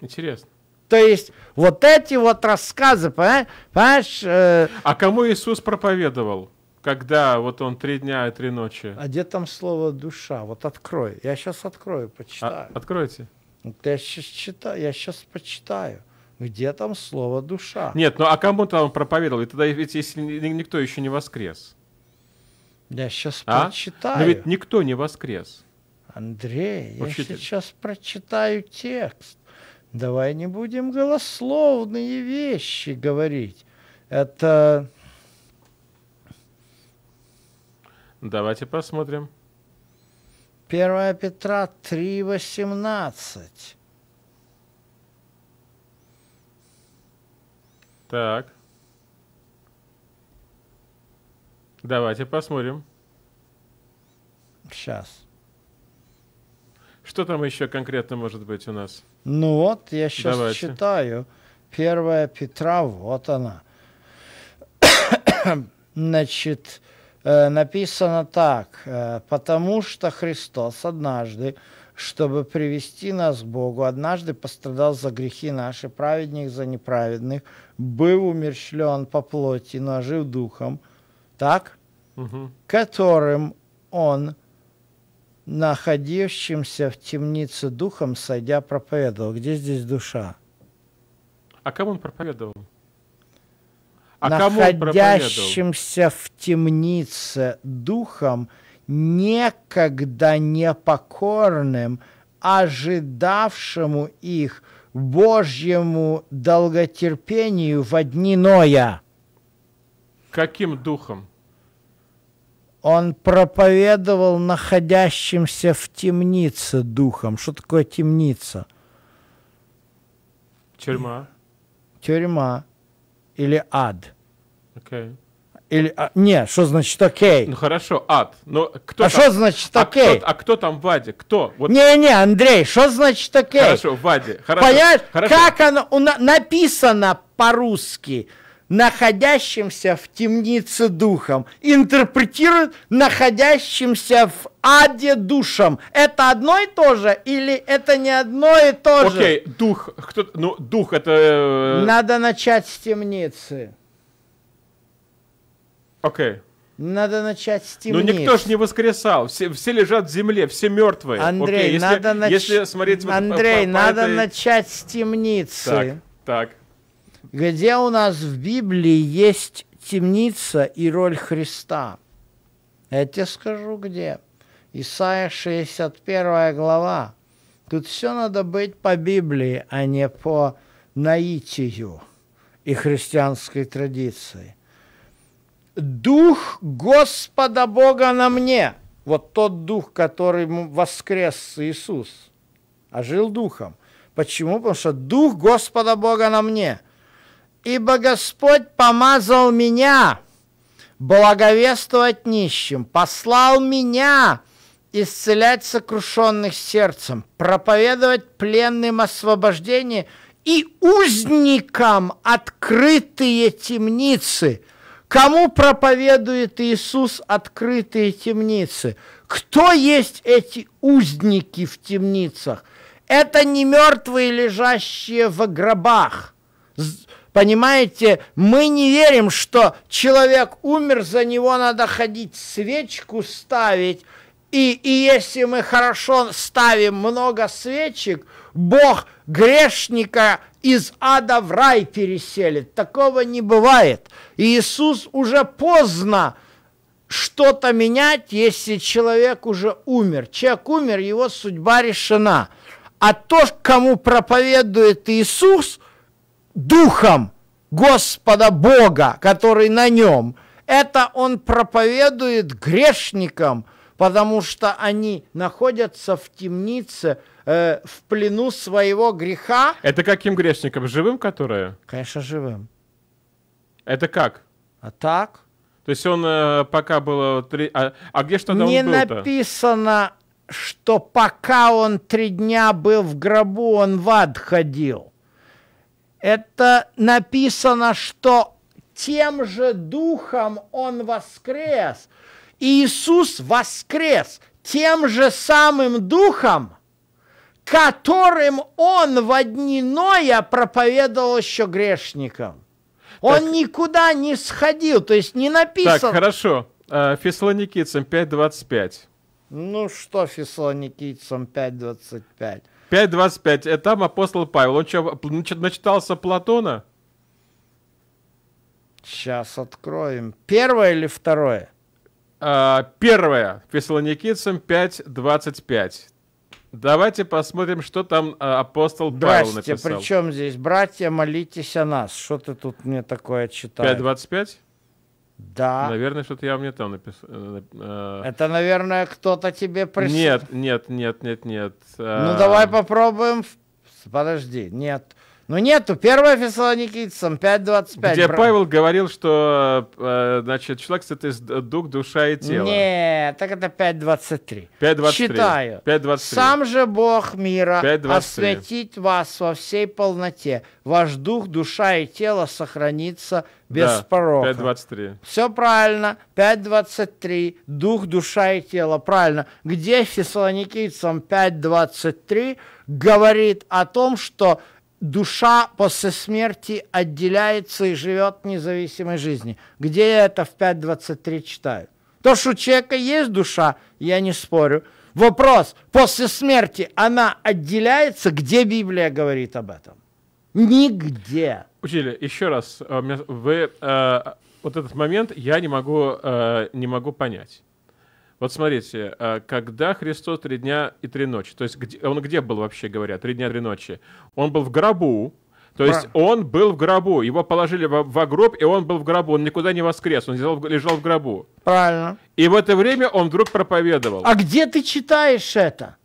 Интересно. То есть вот эти вот рассказы, понимаешь? э... А кому Иисус проповедовал? когда вот он три дня и три ночи. А где там слово душа? Вот открой. Я сейчас открою, почитаю. А, откройте. Вот ну, я сейчас читаю, я сейчас почитаю. Где там слово душа? Нет, ну а кому-то он проповедовал. И тогда ведь если никто еще не воскрес. Я сейчас а? прочитаю. Но ведь никто не воскрес. Андрей, Учитель. я сейчас прочитаю текст. Давай не будем голословные вещи говорить. Это Давайте посмотрим. 1 Петра 3.18. Так. Давайте посмотрим. Сейчас. Что там еще конкретно может быть у нас? Ну вот, я сейчас Давайте. читаю. 1 Петра, вот она. Значит, Э, написано так, э, потому что Христос однажды, чтобы привести нас к Богу, однажды пострадал за грехи наши, праведник за неправедных, был умерщвлен по плоти, но жив духом, так, угу. которым он, находившимся в темнице духом, сойдя проповедовал. Где здесь душа? А кому он проповедовал? а находящимся в темнице духом, некогда непокорным, ожидавшему их Божьему долготерпению в дни Ноя. Каким духом? Он проповедовал находящимся в темнице духом. Что такое темница? Тюрьма. Тюрьма или ад. Окей. Okay. Или, а, не, что значит окей? Ну хорошо, ад. Но кто а что значит окей? А кто, а кто там Ваде? Кто? Вот. Не-не, Андрей, что значит окей? Хорошо, Ваде. Хорошо, Понимаешь, хорошо. как оно у, написано по-русски? находящимся в темнице духом, интерпретирует находящимся в аде душам. Это одно и то же или это не одно и то же? Окей, дух, кто, ну, дух это... Э, надо начать с темницы. Окей. Okay. Надо начать с темниц. Ну никто ж не воскресал. Все, все лежат в земле, все мертвые. Андрей, Окей, если, надо начать... Если смотреть... Андрей, по, по, надо этой... начать с темницы. Так, так где у нас в Библии есть темница и роль Христа. Я тебе скажу, где. Исайя 61 глава. Тут все надо быть по Библии, а не по наитию и христианской традиции. Дух Господа Бога на мне. Вот тот дух, который воскрес Иисус, ожил а духом. Почему? Потому что дух Господа Бога на мне ибо Господь помазал меня благовествовать нищим, послал меня исцелять сокрушенных сердцем, проповедовать пленным освобождение и узникам открытые темницы. Кому проповедует Иисус открытые темницы? Кто есть эти узники в темницах? Это не мертвые, лежащие в гробах – Понимаете, мы не верим, что человек умер, за него надо ходить, свечку ставить. И, и если мы хорошо ставим много свечек, Бог грешника из ада в рай переселит. Такого не бывает. И Иисус уже поздно что-то менять, если человек уже умер. Человек умер, его судьба решена. А то, кому проповедует Иисус – духом Господа Бога, который на нем. Это он проповедует грешникам, потому что они находятся в темнице, э, в плену своего греха. Это каким грешникам? Живым, которые? Конечно, живым. Это как? А так? То есть он э, пока был три... А, а где что тогда Не он написано, что пока он три дня был в гробу, он в ад ходил это написано, что тем же духом он воскрес. И Иисус воскрес тем же самым духом, которым он в дни Ноя проповедовал еще грешникам. Он никуда не сходил, то есть не написал. Так, хорошо. Э, Фессалоникийцам 5.25. Ну что Фессалоникийцам 5.25? 5.25. Это там апостол Павел. Он что, начитался Платона? Сейчас откроем. Первое или второе? А, первое. Фессалоникийцам 5.25. Давайте посмотрим, что там а, апостол Павел написал. Здрасте, при чем здесь? Братья, молитесь о нас. Что ты тут мне такое читаешь? 5.25? Да. Наверное, что-то я мне там написал. Э, э, Это, наверное, кто-то тебе прислал? Нет, нет, нет, нет, нет. Ну, э, давай попробуем. Подожди, нет. Ну нету, 1 Фессалоникийцам 5.25. Где брат. Павел говорил, что э, значит, человек — это дух, душа и тело. Нет, так это 5.23. 5.23. Читаю. 5.23. «Сам же Бог мира 5.23. осветит вас во всей полноте. Ваш дух, душа и тело сохранится без да, порока». 5.23. Все правильно. 5.23. Дух, душа и тело. Правильно. Где Фессалоникийцам 5.23 говорит о том, что душа после смерти отделяется и живет независимой жизнью. Где я это в 5.23 читаю? То, что у человека есть душа, я не спорю. Вопрос, после смерти она отделяется? Где Библия говорит об этом? Нигде. Учитель, еще раз, э, вы э, вот этот момент я не могу, э, не могу понять. Вот смотрите, э, когда Христос три дня и три ночи, то есть где, он где был вообще, говоря, три дня и три ночи? Он был в гробу, то Правда. есть он был в гробу, его положили в, в гроб, и он был в гробу, он никуда не воскрес, он лежал, лежал в гробу. Правильно. И в это время он вдруг проповедовал. А где ты читаешь это?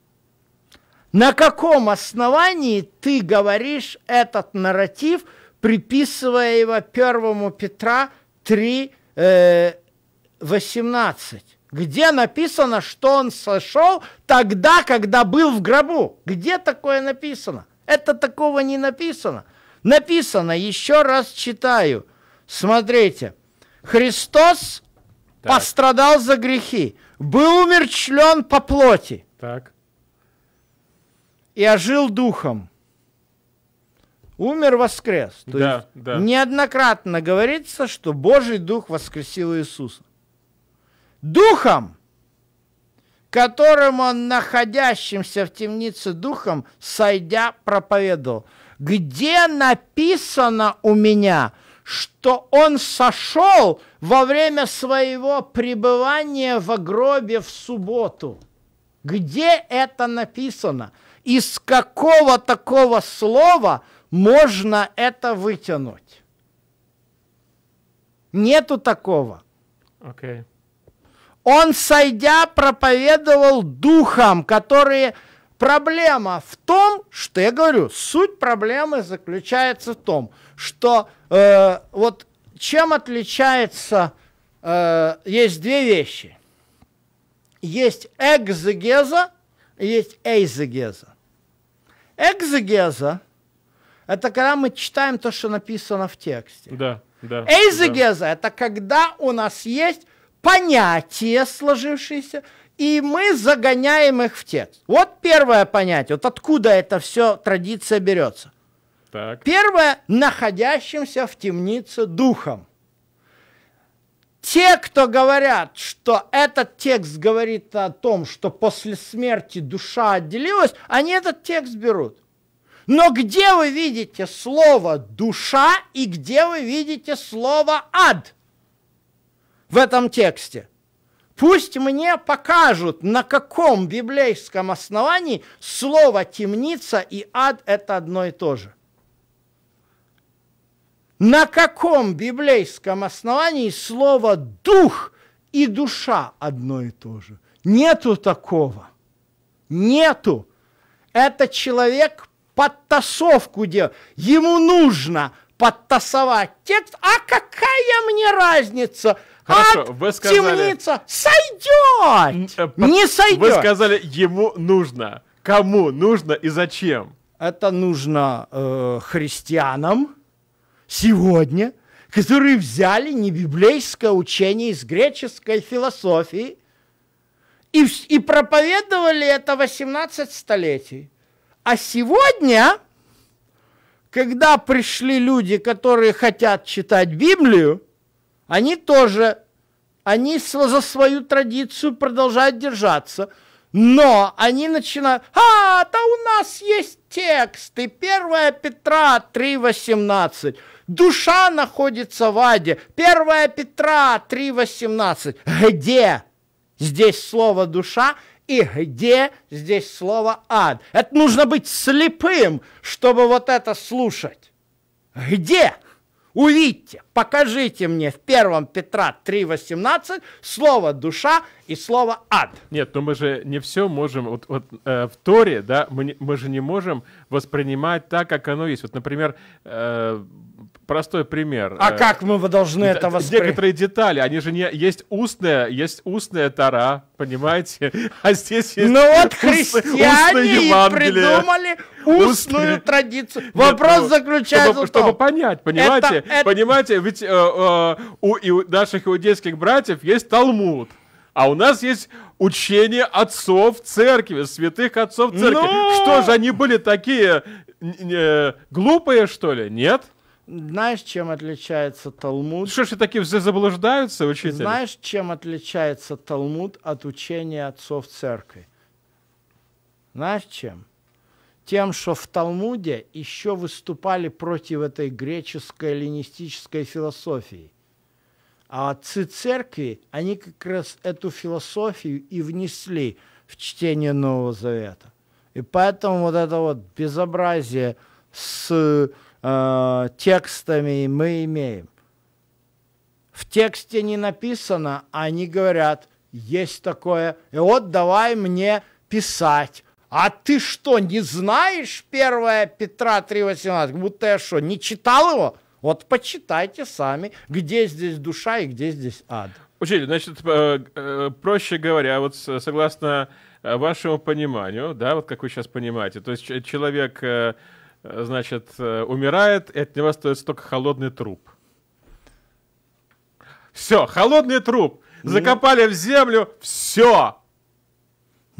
На каком основании ты говоришь этот нарратив, приписывая его первому Петра 3, э, 18? Где написано, что он сошел тогда, когда был в гробу? Где такое написано? Это такого не написано. Написано, еще раз читаю. Смотрите. Христос так. пострадал за грехи, был умерчлен по плоти. Так. И ожил духом. Умер, воскрес. То да, есть да. неоднократно говорится, что Божий Дух воскресил Иисуса духом, которым он, находящимся в темнице духом, сойдя, проповедовал. Где написано у меня, что он сошел во время своего пребывания в гробе в субботу? Где это написано? Из какого такого слова можно это вытянуть? Нету такого. Окей. Okay. Он, сойдя, проповедовал духом, которые... Проблема в том, что я говорю, суть проблемы заключается в том, что э, вот чем отличается, э, есть две вещи. Есть экзегеза, есть эйзегеза. Экзегеза – это когда мы читаем то, что написано в тексте. Да, да. Эйзегеза да. – это когда у нас есть Понятия сложившиеся и мы загоняем их в текст. Вот первое понятие, вот откуда это все традиция берется. Так. Первое, находящимся в темнице духом. Те, кто говорят, что этот текст говорит о том, что после смерти душа отделилась, они этот текст берут. Но где вы видите слово «душа» и где вы видите слово «ад»? в этом тексте. Пусть мне покажут, на каком библейском основании слово «темница» и «ад» – это одно и то же. На каком библейском основании слово «дух» и «душа» одно и то же. Нету такого. Нету. Это человек подтасовку делает. Ему нужно подтасовать текст. А какая мне разница – Хорошо, вы сказали... темница сойдет! Э, не сойдет! Вы сказали, ему нужно. Кому нужно и зачем? Это нужно э, христианам сегодня, которые взяли не библейское учение из греческой философии и, и проповедовали это 18 столетий. А сегодня, когда пришли люди, которые хотят читать Библию, они тоже, они за свою традицию продолжают держаться, но они начинают, а, да у нас есть тексты, 1 Петра 3.18, душа находится в аде, 1 Петра 3.18, где здесь слово душа и где здесь слово ад. Это нужно быть слепым, чтобы вот это слушать. Где? Увидьте. Покажите мне в 1 Петра 3.18 слово «душа» и слово «ад». Нет, но мы же не все можем, вот, вот э, в Торе, да, мы, не, мы же не можем воспринимать так, как оно есть. Вот, например, э, простой пример. А э, как мы должны э, это воспринимать? Некоторые детали, они же не... Есть устная, есть устная Тора, понимаете? А здесь есть... Ну вот христиане и придумали устную традицию. Вопрос Нет, ну, заключается чтобы, в том... Чтобы понять, понимаете? Это, это... Понимаете, ведь э, э, у, и наших иудейских братьев есть Талмуд. А у нас есть учение отцов церкви, святых отцов церкви. Но... Ну! Что же, они были такие э, глупые, что ли? Нет? Знаешь, чем отличается Талмуд? Что ж, такие все заблуждаются, учитель? Знаешь, чем отличается Талмуд от учения отцов церкви? Знаешь, чем? тем, что в Талмуде еще выступали против этой греческой эллинистической философии. А отцы церкви, они как раз эту философию и внесли в чтение Нового Завета. И поэтому вот это вот безобразие с э, текстами мы имеем. В тексте не написано, а они говорят, есть такое, и вот давай мне писать, а ты что, не знаешь 1 Петра 3,18? Будто я что, не читал его? Вот почитайте сами, где здесь душа и где здесь ад. Учитель, значит, э, э, проще говоря, вот согласно э, вашему пониманию, да, вот как вы сейчас понимаете, то есть человек, значит, умирает, и от него остается только холодный труп. Все, холодный труп. Ну. Закопали в землю, все,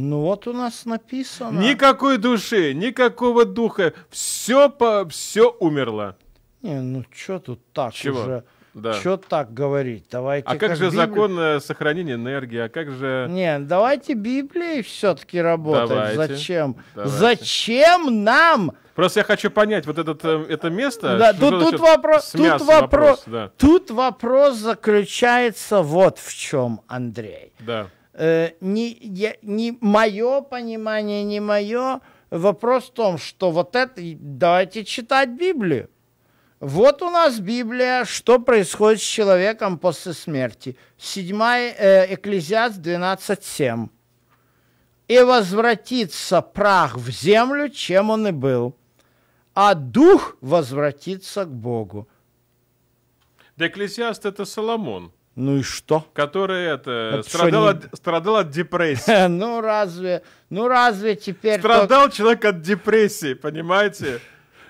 ну вот у нас написано. Никакой души, никакого духа. Все, по, все умерло. Не, ну что тут так Чего? уже? Да. Что так говорить? Давайте. А как, как же Библи... закон э, сохранения энергии? А как же? Не, давайте Библией все-таки работать. Давайте. Зачем? Давайте. Зачем нам? Просто я хочу понять вот этот, э, это место. Да, тут, тут, вопро... тут, вопрос, да. тут вопрос заключается вот в чем, Андрей. Да э, не, я, не мое понимание, не мое. Вопрос в том, что вот это, давайте читать Библию. Вот у нас Библия, что происходит с человеком после смерти. 7 э, Экклезиаст 12.7. «И возвратится прах в землю, чем он и был, а дух возвратится к Богу». Экклезиаст – это Соломон – ну и что? Который это, это страдал, не... от, страдал от депрессии. ну разве, ну разве теперь... Страдал только... человек от депрессии, понимаете?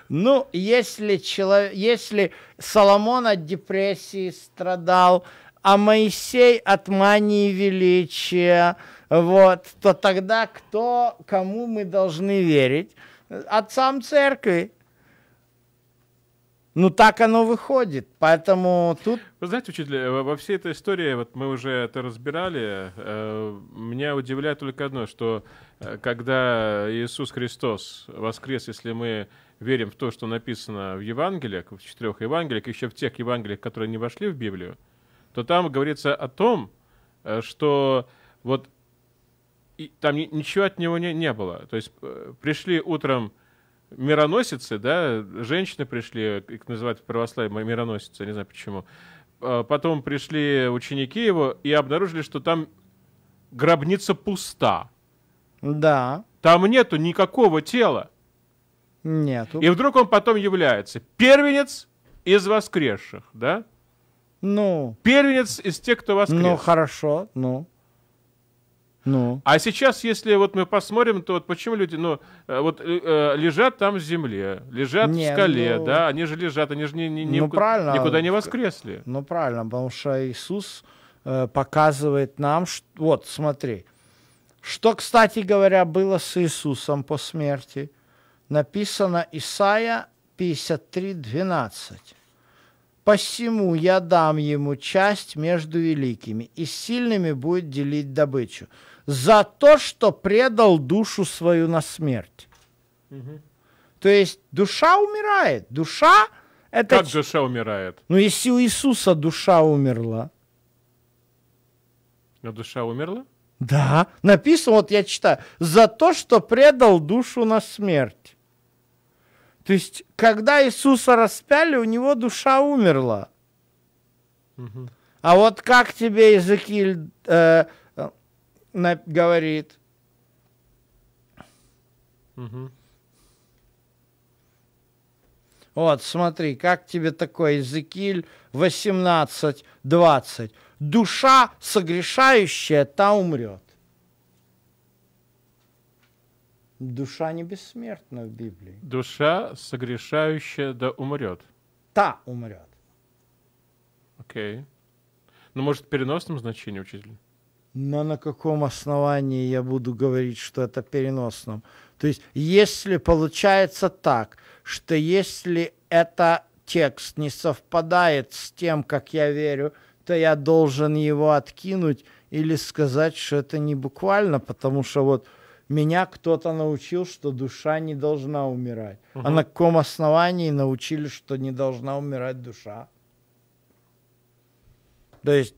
ну, если, человек, если Соломон от депрессии страдал, а Моисей от мании величия, вот, то тогда кто, кому мы должны верить? Отцам церкви. Ну так оно выходит, поэтому тут... Вы знаете, учитель, э, во всей этой истории, вот мы уже это разбирали, э, меня удивляет только одно, что э, когда Иисус Христос воскрес, если мы верим в то, что написано в Евангелиях, в четырех Евангелиях, еще в тех Евангелиях, которые не вошли в Библию, то там говорится о том, э, что вот и там ничего от него не, не было. То есть пришли утром мироносицы, да, женщины пришли, их называют в мироносицы, не знаю почему. А, потом пришли ученики его и обнаружили, что там гробница пуста. Да. Там нету никакого тела. Нету. И вдруг он потом является первенец из воскресших, да? Ну. Первенец из тех, кто воскрес. Ну, хорошо, ну. Ну. А сейчас, если вот мы посмотрим, то вот почему люди, ну, э, вот э, э, лежат там в земле, лежат не, в скале, ну, да, они же лежат, они же ни, ни, ни, ну, никуда, правильно, никуда не воскресли. Ну, правильно, потому что Иисус э, показывает нам, что, вот, смотри, что, кстати говоря, было с Иисусом по смерти, написано Исаия 53, 12. Посему я дам ему часть между великими, и сильными будет делить добычу за то, что предал душу свою на смерть. Угу. То есть душа умирает. Душа это... Как душа умирает? Ну, если у Иисуса душа умерла. А душа умерла? Да, написано, вот я читаю, за то, что предал душу на смерть. То есть, когда Иисуса распяли, у него душа умерла. Угу. А вот как тебе Иезекииль э, говорит. Угу. Вот, смотри, как тебе такой Иезекииль 18.20. Душа согрешающая, та умрет. Душа не бессмертна в Библии. Душа согрешающая, да умрет. Та умрет. Окей. Okay. Ну, может, в переносном значении, учитель? но на каком основании я буду говорить, что это переносном? То есть, если получается так, что если это текст не совпадает с тем, как я верю, то я должен его откинуть или сказать, что это не буквально, потому что вот меня кто-то научил, что душа не должна умирать. Угу. А на каком основании научили, что не должна умирать душа? То есть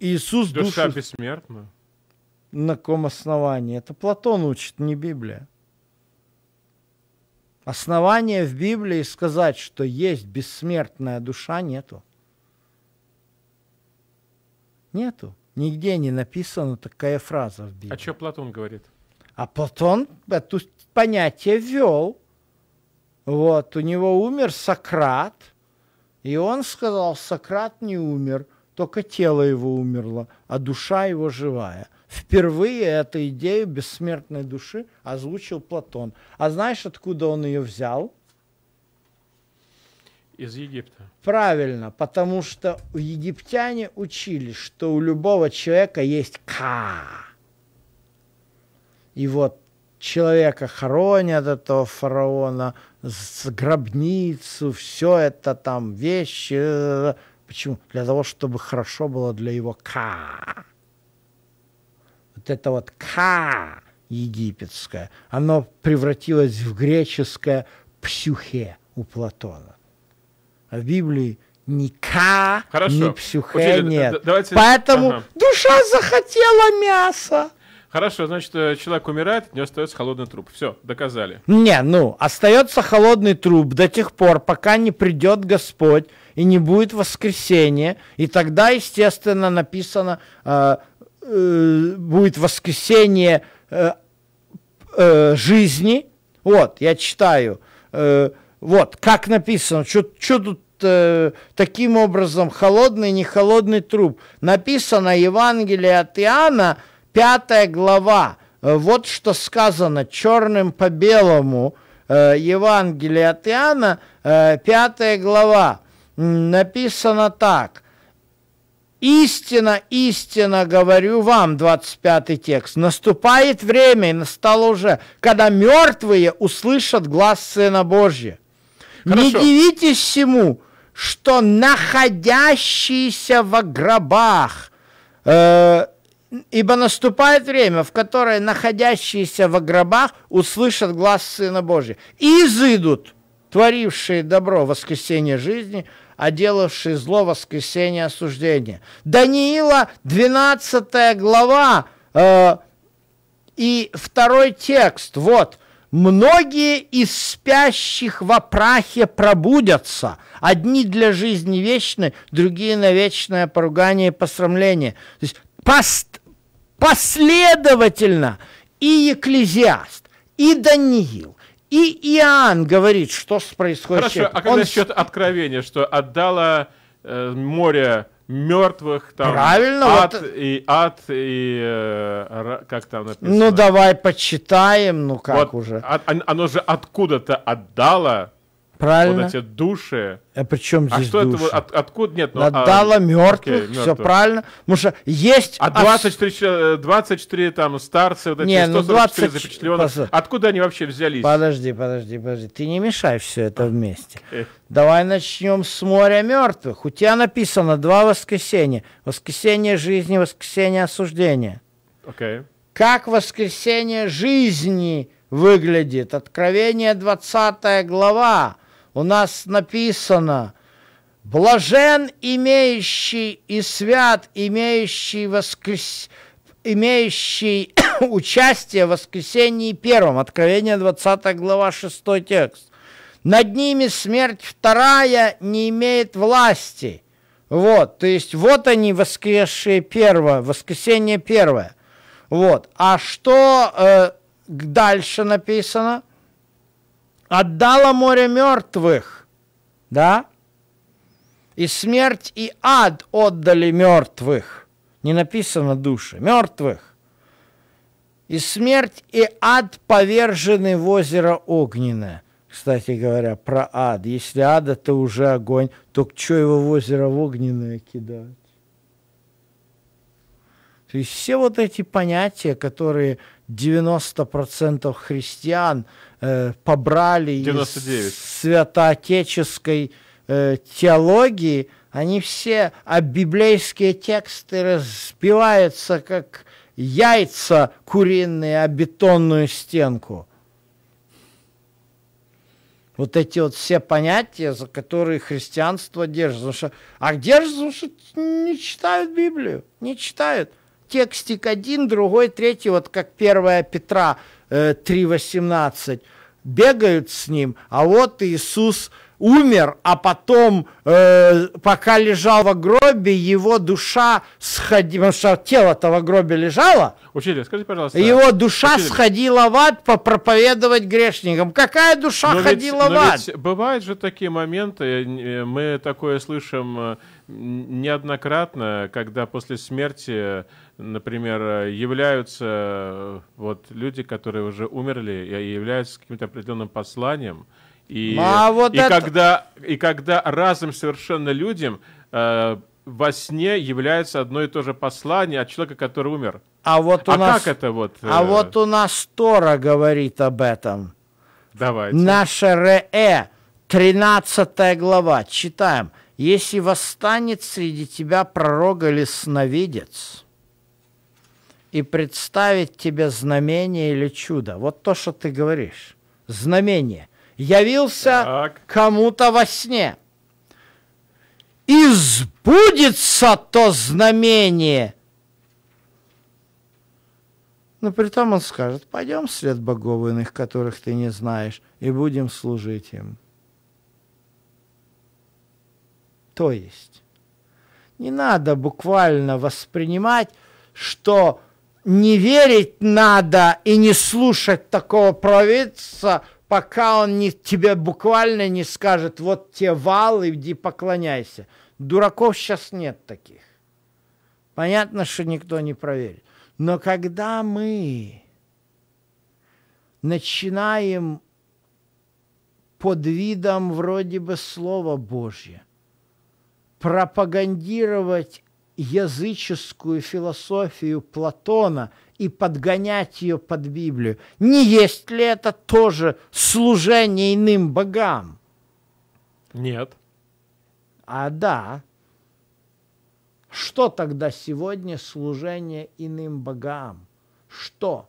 Иисус... Душа душу... бессмертна. На каком основании? Это Платон учит, не Библия. Основания в Библии сказать, что есть бессмертная душа, нету. Нету. Нигде не написана такая фраза в Библии. А что Платон говорит? А Платон это понятие ввел. Вот, у него умер Сократ, и он сказал, Сократ не умер только тело его умерло, а душа его живая. Впервые эту идею бессмертной души озвучил Платон. А знаешь, откуда он ее взял? Из Египта. Правильно, потому что египтяне учили, что у любого человека есть ка. И вот человека хоронят этого фараона, с гробницу, все это там вещи Почему? Для того, чтобы хорошо было для его ка. Вот это вот ка египетское, оно превратилось в греческое псюхе у Платона. А в Библии ни ка, Хорошо. ни псюхе Учитель, нет. Давайте... Поэтому ага. душа захотела мяса. Хорошо, значит, э, человек умирает, у него остается холодный труп. Все, доказали. Не, ну, остается холодный труп до тех пор, пока не придет Господь и не будет воскресения. И тогда, естественно, написано, э, э, будет воскресение э, э, жизни. Вот, я читаю. Э, вот, как написано, что тут э, таким образом холодный, не холодный труп. Написано Евангелие от Иоанна, пятая глава. Э, вот что сказано черным по белому э, Евангелие от Иоанна, э, пятая глава. Написано так. Истина, истина говорю вам, 25 текст, наступает время, и настало уже, когда мертвые услышат глаз Сына Божия. Хорошо. Не дивитесь всему, что находящиеся в гробах э, Ибо наступает время, в которое находящиеся во гробах услышат глаз Сына Божия. И изыдут, творившие добро воскресение жизни, а делавшие зло воскресение осуждения. Даниила 12 глава э, и второй текст. Вот. Многие из спящих во прахе пробудятся, одни для жизни вечной, другие на вечное поругание и посрамление. То есть пост Последовательно и Екклезиаст, и Даниил, и Иоанн говорит, что происходит. Хорошо, а когда Он... счет откровения, что отдала э, море мертвых, там, Правильно, ад вот... Э, и ад, и э, как там написано? Ну, давай почитаем, ну как вот, уже. А, а, оно же откуда-то отдало Правильно. Вот эти души. А при чем а здесь А что души? это? От, откуда? Нет, ну, Надала а, мертвых, окей, все правильно. Потому что есть... А 24, 24 э, там старцы, вот эти не, 144 ну 20... запечатленных. Откуда они вообще взялись? Подожди, подожди, подожди. Ты не мешай все это вместе. Эх. Давай начнем с моря мертвых. У тебя написано два воскресенья. Воскресенье жизни, воскресенье осуждения. Okay. Как воскресенье жизни выглядит? Откровение 20 глава у нас написано, блажен имеющий и свят, имеющий, воскрес... имеющий участие в воскресении первом. Откровение 20 глава 6 текст. Над ними смерть вторая не имеет власти. Вот, то есть вот они воскресшие первое, воскресение первое. Вот, а что э, дальше написано? Отдало море мертвых, да? И смерть, и ад отдали мертвых. Не написано души, мертвых. И смерть, и ад повержены в озеро огненное. Кстати говоря, про ад. Если ад это уже огонь, то что его в озеро в огненное кидать? То есть все вот эти понятия, которые 90% христиан э, побрали 99. из святоотеческой э, теологии, они все, а библейские тексты разбиваются, как яйца куриные, а бетонную стенку. Вот эти вот все понятия, за которые христианство держится. Потому что, а держится, потому что не читают Библию, не читают текстик один, другой, третий, вот как 1 Петра 3.18, э, бегают с ним, а вот Иисус умер, а потом, э, пока лежал в гробе, его душа сходила, потому что тело-то в гробе лежало. Учитель, скажите, пожалуйста. Его душа учитель. сходила в ад попроповедовать грешникам. Какая душа но ходила ведь, в ад? бывают же такие моменты, э, мы такое слышим э, неоднократно, когда после смерти, например, являются вот люди, которые уже умерли, и являются каким-то определенным посланием, и, ну, а вот и, это... когда, и когда разным совершенно людям э, во сне является одно и то же послание от человека, который умер. А вот у а нас... как это вот? А э... А вот у нас Тора говорит об этом. Давайте. Наша Ре, 13 глава, читаем если восстанет среди тебя пророк или сновидец и представит тебе знамение или чудо. Вот то, что ты говоришь. Знамение. Явился кому-то во сне. избудется то знамение. Но ну, при том он скажет, пойдем вслед богов иных, которых ты не знаешь, и будем служить им. То есть не надо буквально воспринимать, что не верить надо и не слушать такого провидца, пока он не, тебе буквально не скажет, вот те вал, иди поклоняйся. Дураков сейчас нет таких. Понятно, что никто не проверит. Но когда мы начинаем под видом вроде бы Слова Божьего пропагандировать языческую философию Платона и подгонять ее под Библию. Не есть ли это тоже служение иным богам? Нет. А да. Что тогда сегодня служение иным богам? Что?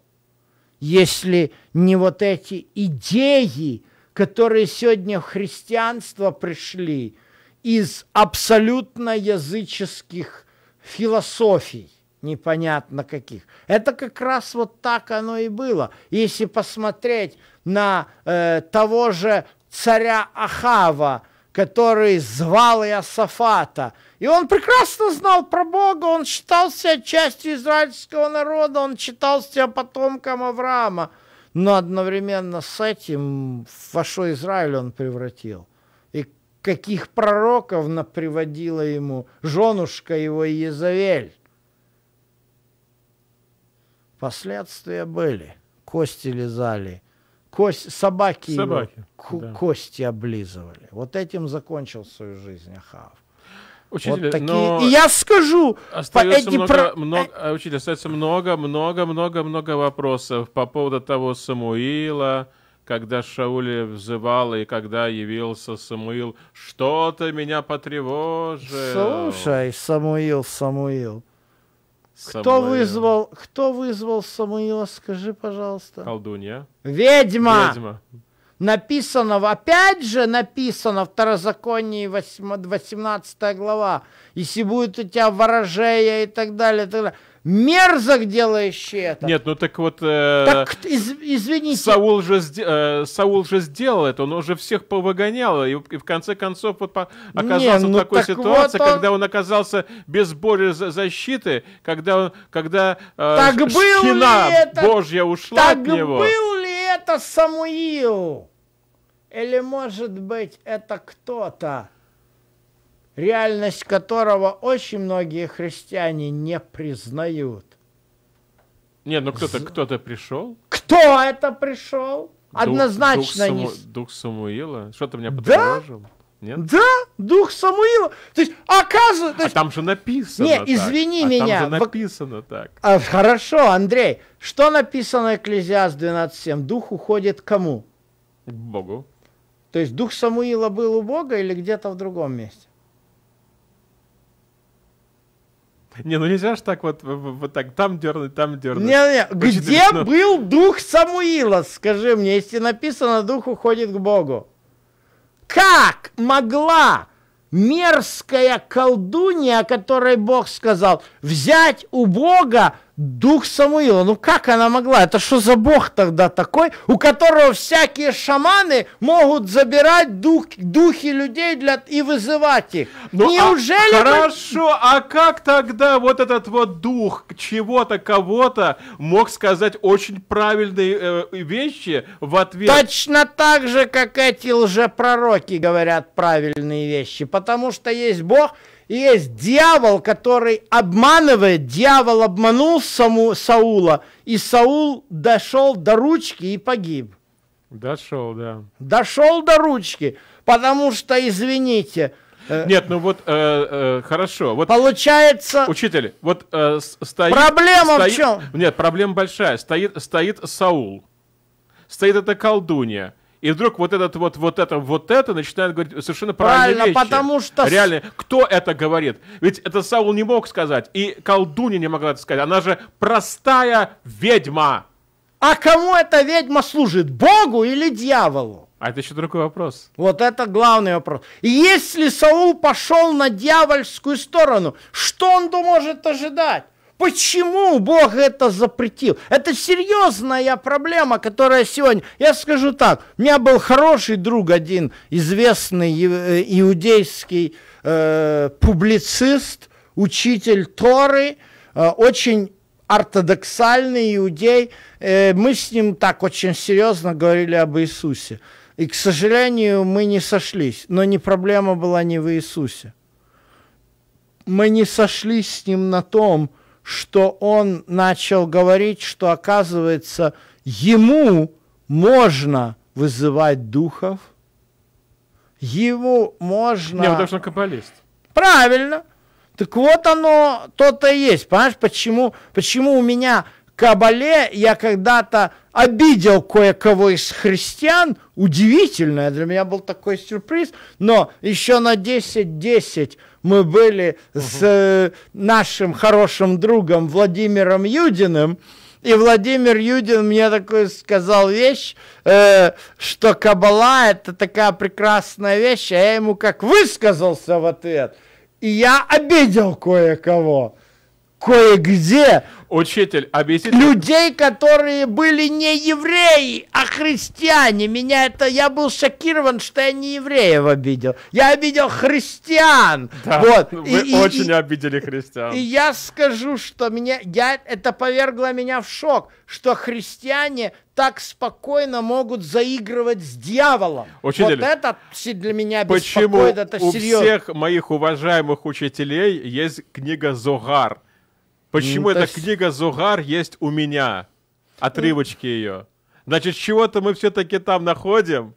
Если не вот эти идеи, которые сегодня в христианство пришли – из абсолютно языческих философий непонятно каких. Это как раз вот так оно и было. Если посмотреть на э, того же царя Ахава, который звал Иосафата. И он прекрасно знал про Бога, он считал себя частью израильского народа, он считал себя потомком Авраама. Но одновременно с этим во что Израиль он превратил? каких пророков приводила ему женушка его Иезавель. Последствия были. Кости лизали. Кость, собаки, собаки его, да. кости облизывали. Вот этим закончил свою жизнь Ахав. Учитель, вот такие. Но и я скажу, остается эти много, про... много, э, э, учитель, остается много, много, много, много вопросов по поводу того Самуила, когда Шауль взывал и когда явился Самуил, что-то меня потревожило. Слушай, Самуил, Самуил, Самуил. Кто вызвал, кто вызвал Самуила, скажи, пожалуйста. Колдунья. Ведьма! Ведьма написано, опять же написано, в Второзаконие 18 глава, если будет у тебя ворожея и так далее, и так далее. Мерзок делающий это. Нет, ну так вот... Э, так, из, извините. Саул же, э, Саул же сделал это, он уже всех повыгонял, и, и в конце концов вот по, оказался Не, ну в такой так ситуации, вот он... когда он оказался без боли защиты, когда, он, когда э, так был ли это... Божья ушла так от него. Так был ли это Самуил? Или, может быть, это кто-то, реальность которого очень многие христиане не признают. Нет, ну кто-то кто-то пришел. Кто это пришел? Однозначно дух, не... Саму... дух Самуила? Что-то меня потревожил? Да? Нет? Да, дух Самуила. То есть, оказывается... То а есть... А там же написано Не, так. извини а меня. там же написано в... так. А, хорошо, Андрей. Что написано в Экклезиаст 12.7? Дух уходит кому? Богу. То есть дух Самуила был у Бога или где-то в другом месте? Не, ну нельзя же так вот, вот так там дернуть, там дернуть. Не, не, где смешно. был дух Самуила, скажи мне, если написано, дух уходит к Богу? Как могла мерзкая колдунья, о которой Бог сказал, взять у Бога Дух Самуила, ну как она могла? Это что за бог тогда такой, у которого всякие шаманы могут забирать дух, духи людей для, и вызывать их? Ну, а Неужели... А, мы... хорошо, а как тогда вот этот вот дух чего-то, кого-то мог сказать очень правильные э, вещи в ответ? Точно так же, как эти лжепророки говорят правильные вещи, потому что есть бог, есть дьявол, который обманывает, дьявол обманул саму Саула, и Саул дошел до ручки и погиб. Дошел, да. Дошел до ручки, потому что, извините, э, нет, ну вот э, э, хорошо. Вот Получается. Учитель, вот э, стоит. Проблема стоит, в чем? Нет, проблема большая. Стоит, стоит Саул. Стоит эта колдунья и вдруг вот этот вот, вот это, вот это начинает говорить совершенно правильно. Правильно, потому что... Реально, кто это говорит? Ведь это Саул не мог сказать, и колдунья не могла это сказать. Она же простая ведьма. А кому эта ведьма служит? Богу или дьяволу? А это еще другой вопрос. Вот это главный вопрос. если Саул пошел на дьявольскую сторону, что он может ожидать? Почему Бог это запретил? Это серьезная проблема, которая сегодня... Я скажу так, у меня был хороший друг один, известный э, иудейский э, публицист, учитель Торы, э, очень ортодоксальный иудей. Э, мы с ним так очень серьезно говорили об Иисусе. И, к сожалению, мы не сошлись. Но не проблема была не в Иисусе. Мы не сошлись с ним на том, что что он начал говорить, что оказывается ему можно вызывать духов, ему можно... Не, потому что он каббалист. Правильно. Так вот оно то-то и есть. Понимаешь, почему, почему у меня Кабале я когда-то обидел кое-кого из христиан. Удивительно, для меня был такой сюрприз. Но еще на 10-10 мы были угу. с э, нашим хорошим другом Владимиром Юдиным, и Владимир Юдин мне такую сказал вещь, э, что Кабала это такая прекрасная вещь, а я ему как высказался в ответ. И я обидел кое-кого кое-где Учитель, объясните. Людей, которые были не евреи, а христиане. Меня это... Я был шокирован, что я не евреев обидел. Я обидел христиан. Да, вот. вы и, очень и, обидели христиан. И, и я скажу, что меня... Я, это повергло меня в шок, что христиане так спокойно могут заигрывать с дьяволом. Учитель, вот это для меня беспокоит, почему это серьезно. у всех моих уважаемых учителей есть книга «Зогар»? Почему ну, эта то... книга Зугар есть у меня? Отрывочки ее. Значит, чего-то мы все-таки там находим.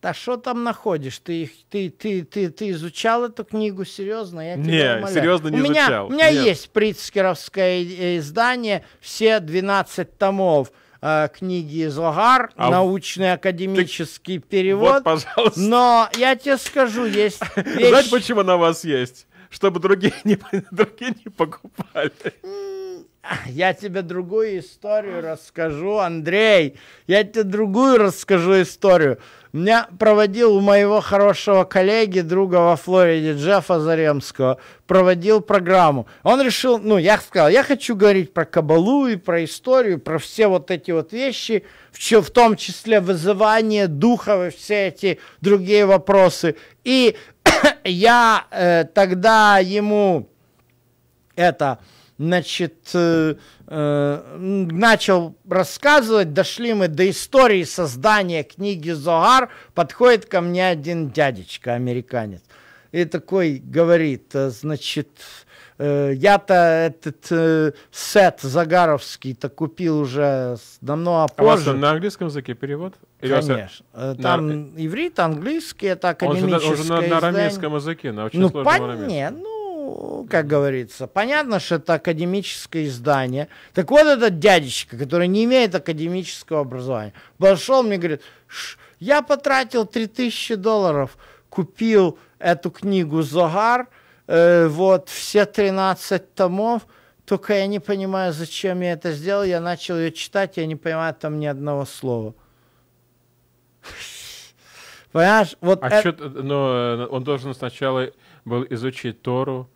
Да что там находишь? Ты, ты, ты, ты, ты изучал эту книгу серьезно? Я не, тебя серьезно не у меня, изучал. У меня Нет. есть притцкеровское э, издание, все 12 томов э, книги Зогар, а научный академический ты... перевод. Вот, пожалуйста. Но я тебе скажу, есть вещь... Знаешь, почему она у вас есть? чтобы другие не, другие не покупали. Я тебе другую историю расскажу, Андрей. Я тебе другую расскажу историю. Меня проводил у моего хорошего коллеги, друга во Флориде, Джеффа Заремского, проводил программу. Он решил, ну, я сказал, я хочу говорить про кабалу и про историю, про все вот эти вот вещи, в, в том числе вызывание духов и все эти другие вопросы. И я э, тогда ему это значит, э, э, начал рассказывать, дошли мы до истории создания книги Зогар, подходит ко мне один дядечка, американец, и такой говорит, э, значит, э, я-то этот э, сет загаровский-то купил уже давно, а, а позже. А на английском языке перевод? Конечно. Э, там на... Э, иврит, английский, это академическое Он же, он же на, на арамейском языке, на очень ну, сложном понятно, арамейском. Ну, ну, как говорится, понятно, что это академическое издание. Так вот этот дядечка, который не имеет академического образования, пошел мне говорит, я потратил 3000 долларов, купил эту книгу «Зогар», э, вот, все 13 томов, только я не понимаю, зачем я это сделал. Я начал ее читать, я не понимаю там ни одного слова. Понимаешь? Вот а это... что, но э, он должен сначала был изучить Тору,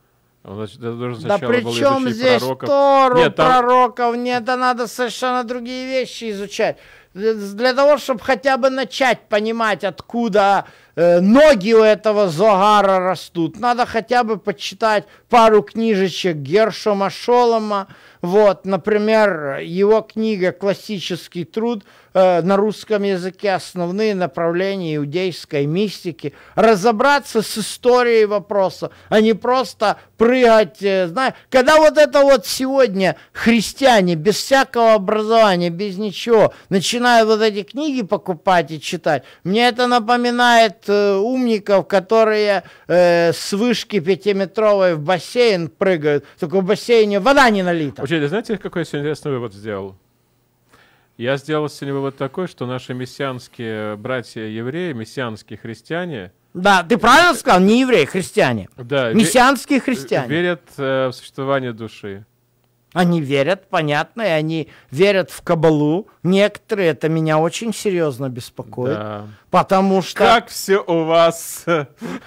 он должен да при чем здесь пророков. Тору, нет, там... пророков? Нет, это надо совершенно другие вещи изучать. Для того, чтобы хотя бы начать понимать, откуда э, ноги у этого Зогара растут, надо хотя бы почитать пару книжечек Гершома Шолома. Вот, например, его книга «Классический труд» Э, на русском языке основные направления иудейской мистики, разобраться с историей вопроса, а не просто прыгать. Э, знаешь, когда вот это вот сегодня христиане без всякого образования, без ничего, начинают вот эти книги покупать и читать, мне это напоминает э, умников, которые э, с вышки пятиметровой в бассейн прыгают, только в бассейне вода не налита. вообще знаете, какой я сегодня интересный вывод сделал? Я сделал сегодня вот такой, что наши мессианские братья-евреи, мессианские христиане... Да, ты правильно сказал, не евреи, а христиане. Да. Мессианские христиане. Верят э, в существование души. Они верят, понятно, и они верят в кабалу. Некоторые это меня очень серьезно беспокоит. Да. Потому что... Как все у вас...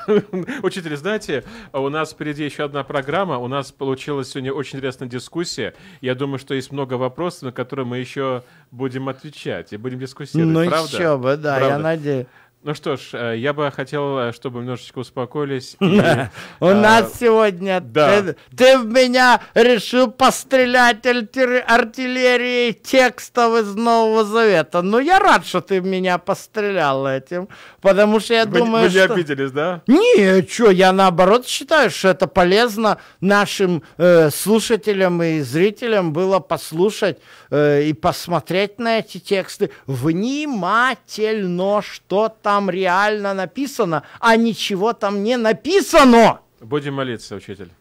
Учитель, знаете, у нас впереди еще одна программа. У нас получилась сегодня очень интересная дискуссия. Я думаю, что есть много вопросов, на которые мы еще будем отвечать и будем дискуссировать. Ну правда? еще бы, да, правда? я надеюсь. Ну что ж, э, я бы хотел, э, чтобы немножечко успокоились. У э, нас сегодня... Да. Ты, в меня решил пострелять артиллерией текстов из Нового Завета. Ну, я рад, что ты в меня пострелял этим, потому что я вы, думаю, Вы не обиделись, да? Не, что, я наоборот считаю, что это полезно нашим слушателям и зрителям было послушать и посмотреть на эти тексты внимательно, что-то там реально написано, а ничего там не написано. Будем молиться, учитель.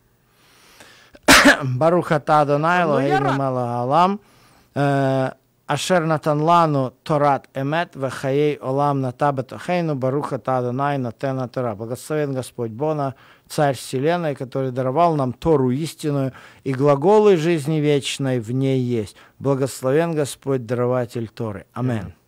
Барухата Донайло, Имамала ну, Алам. Э, Ашер Натанлану Торат Эмет, Вахаей Олам Натаба Тохейну, Баруха Тадонай Натена Тора. Благословен Господь Бона, Царь Вселенной, который даровал нам Тору истинную, и глаголы жизни вечной в ней есть. Благословен Господь, дарователь Торы. Аминь.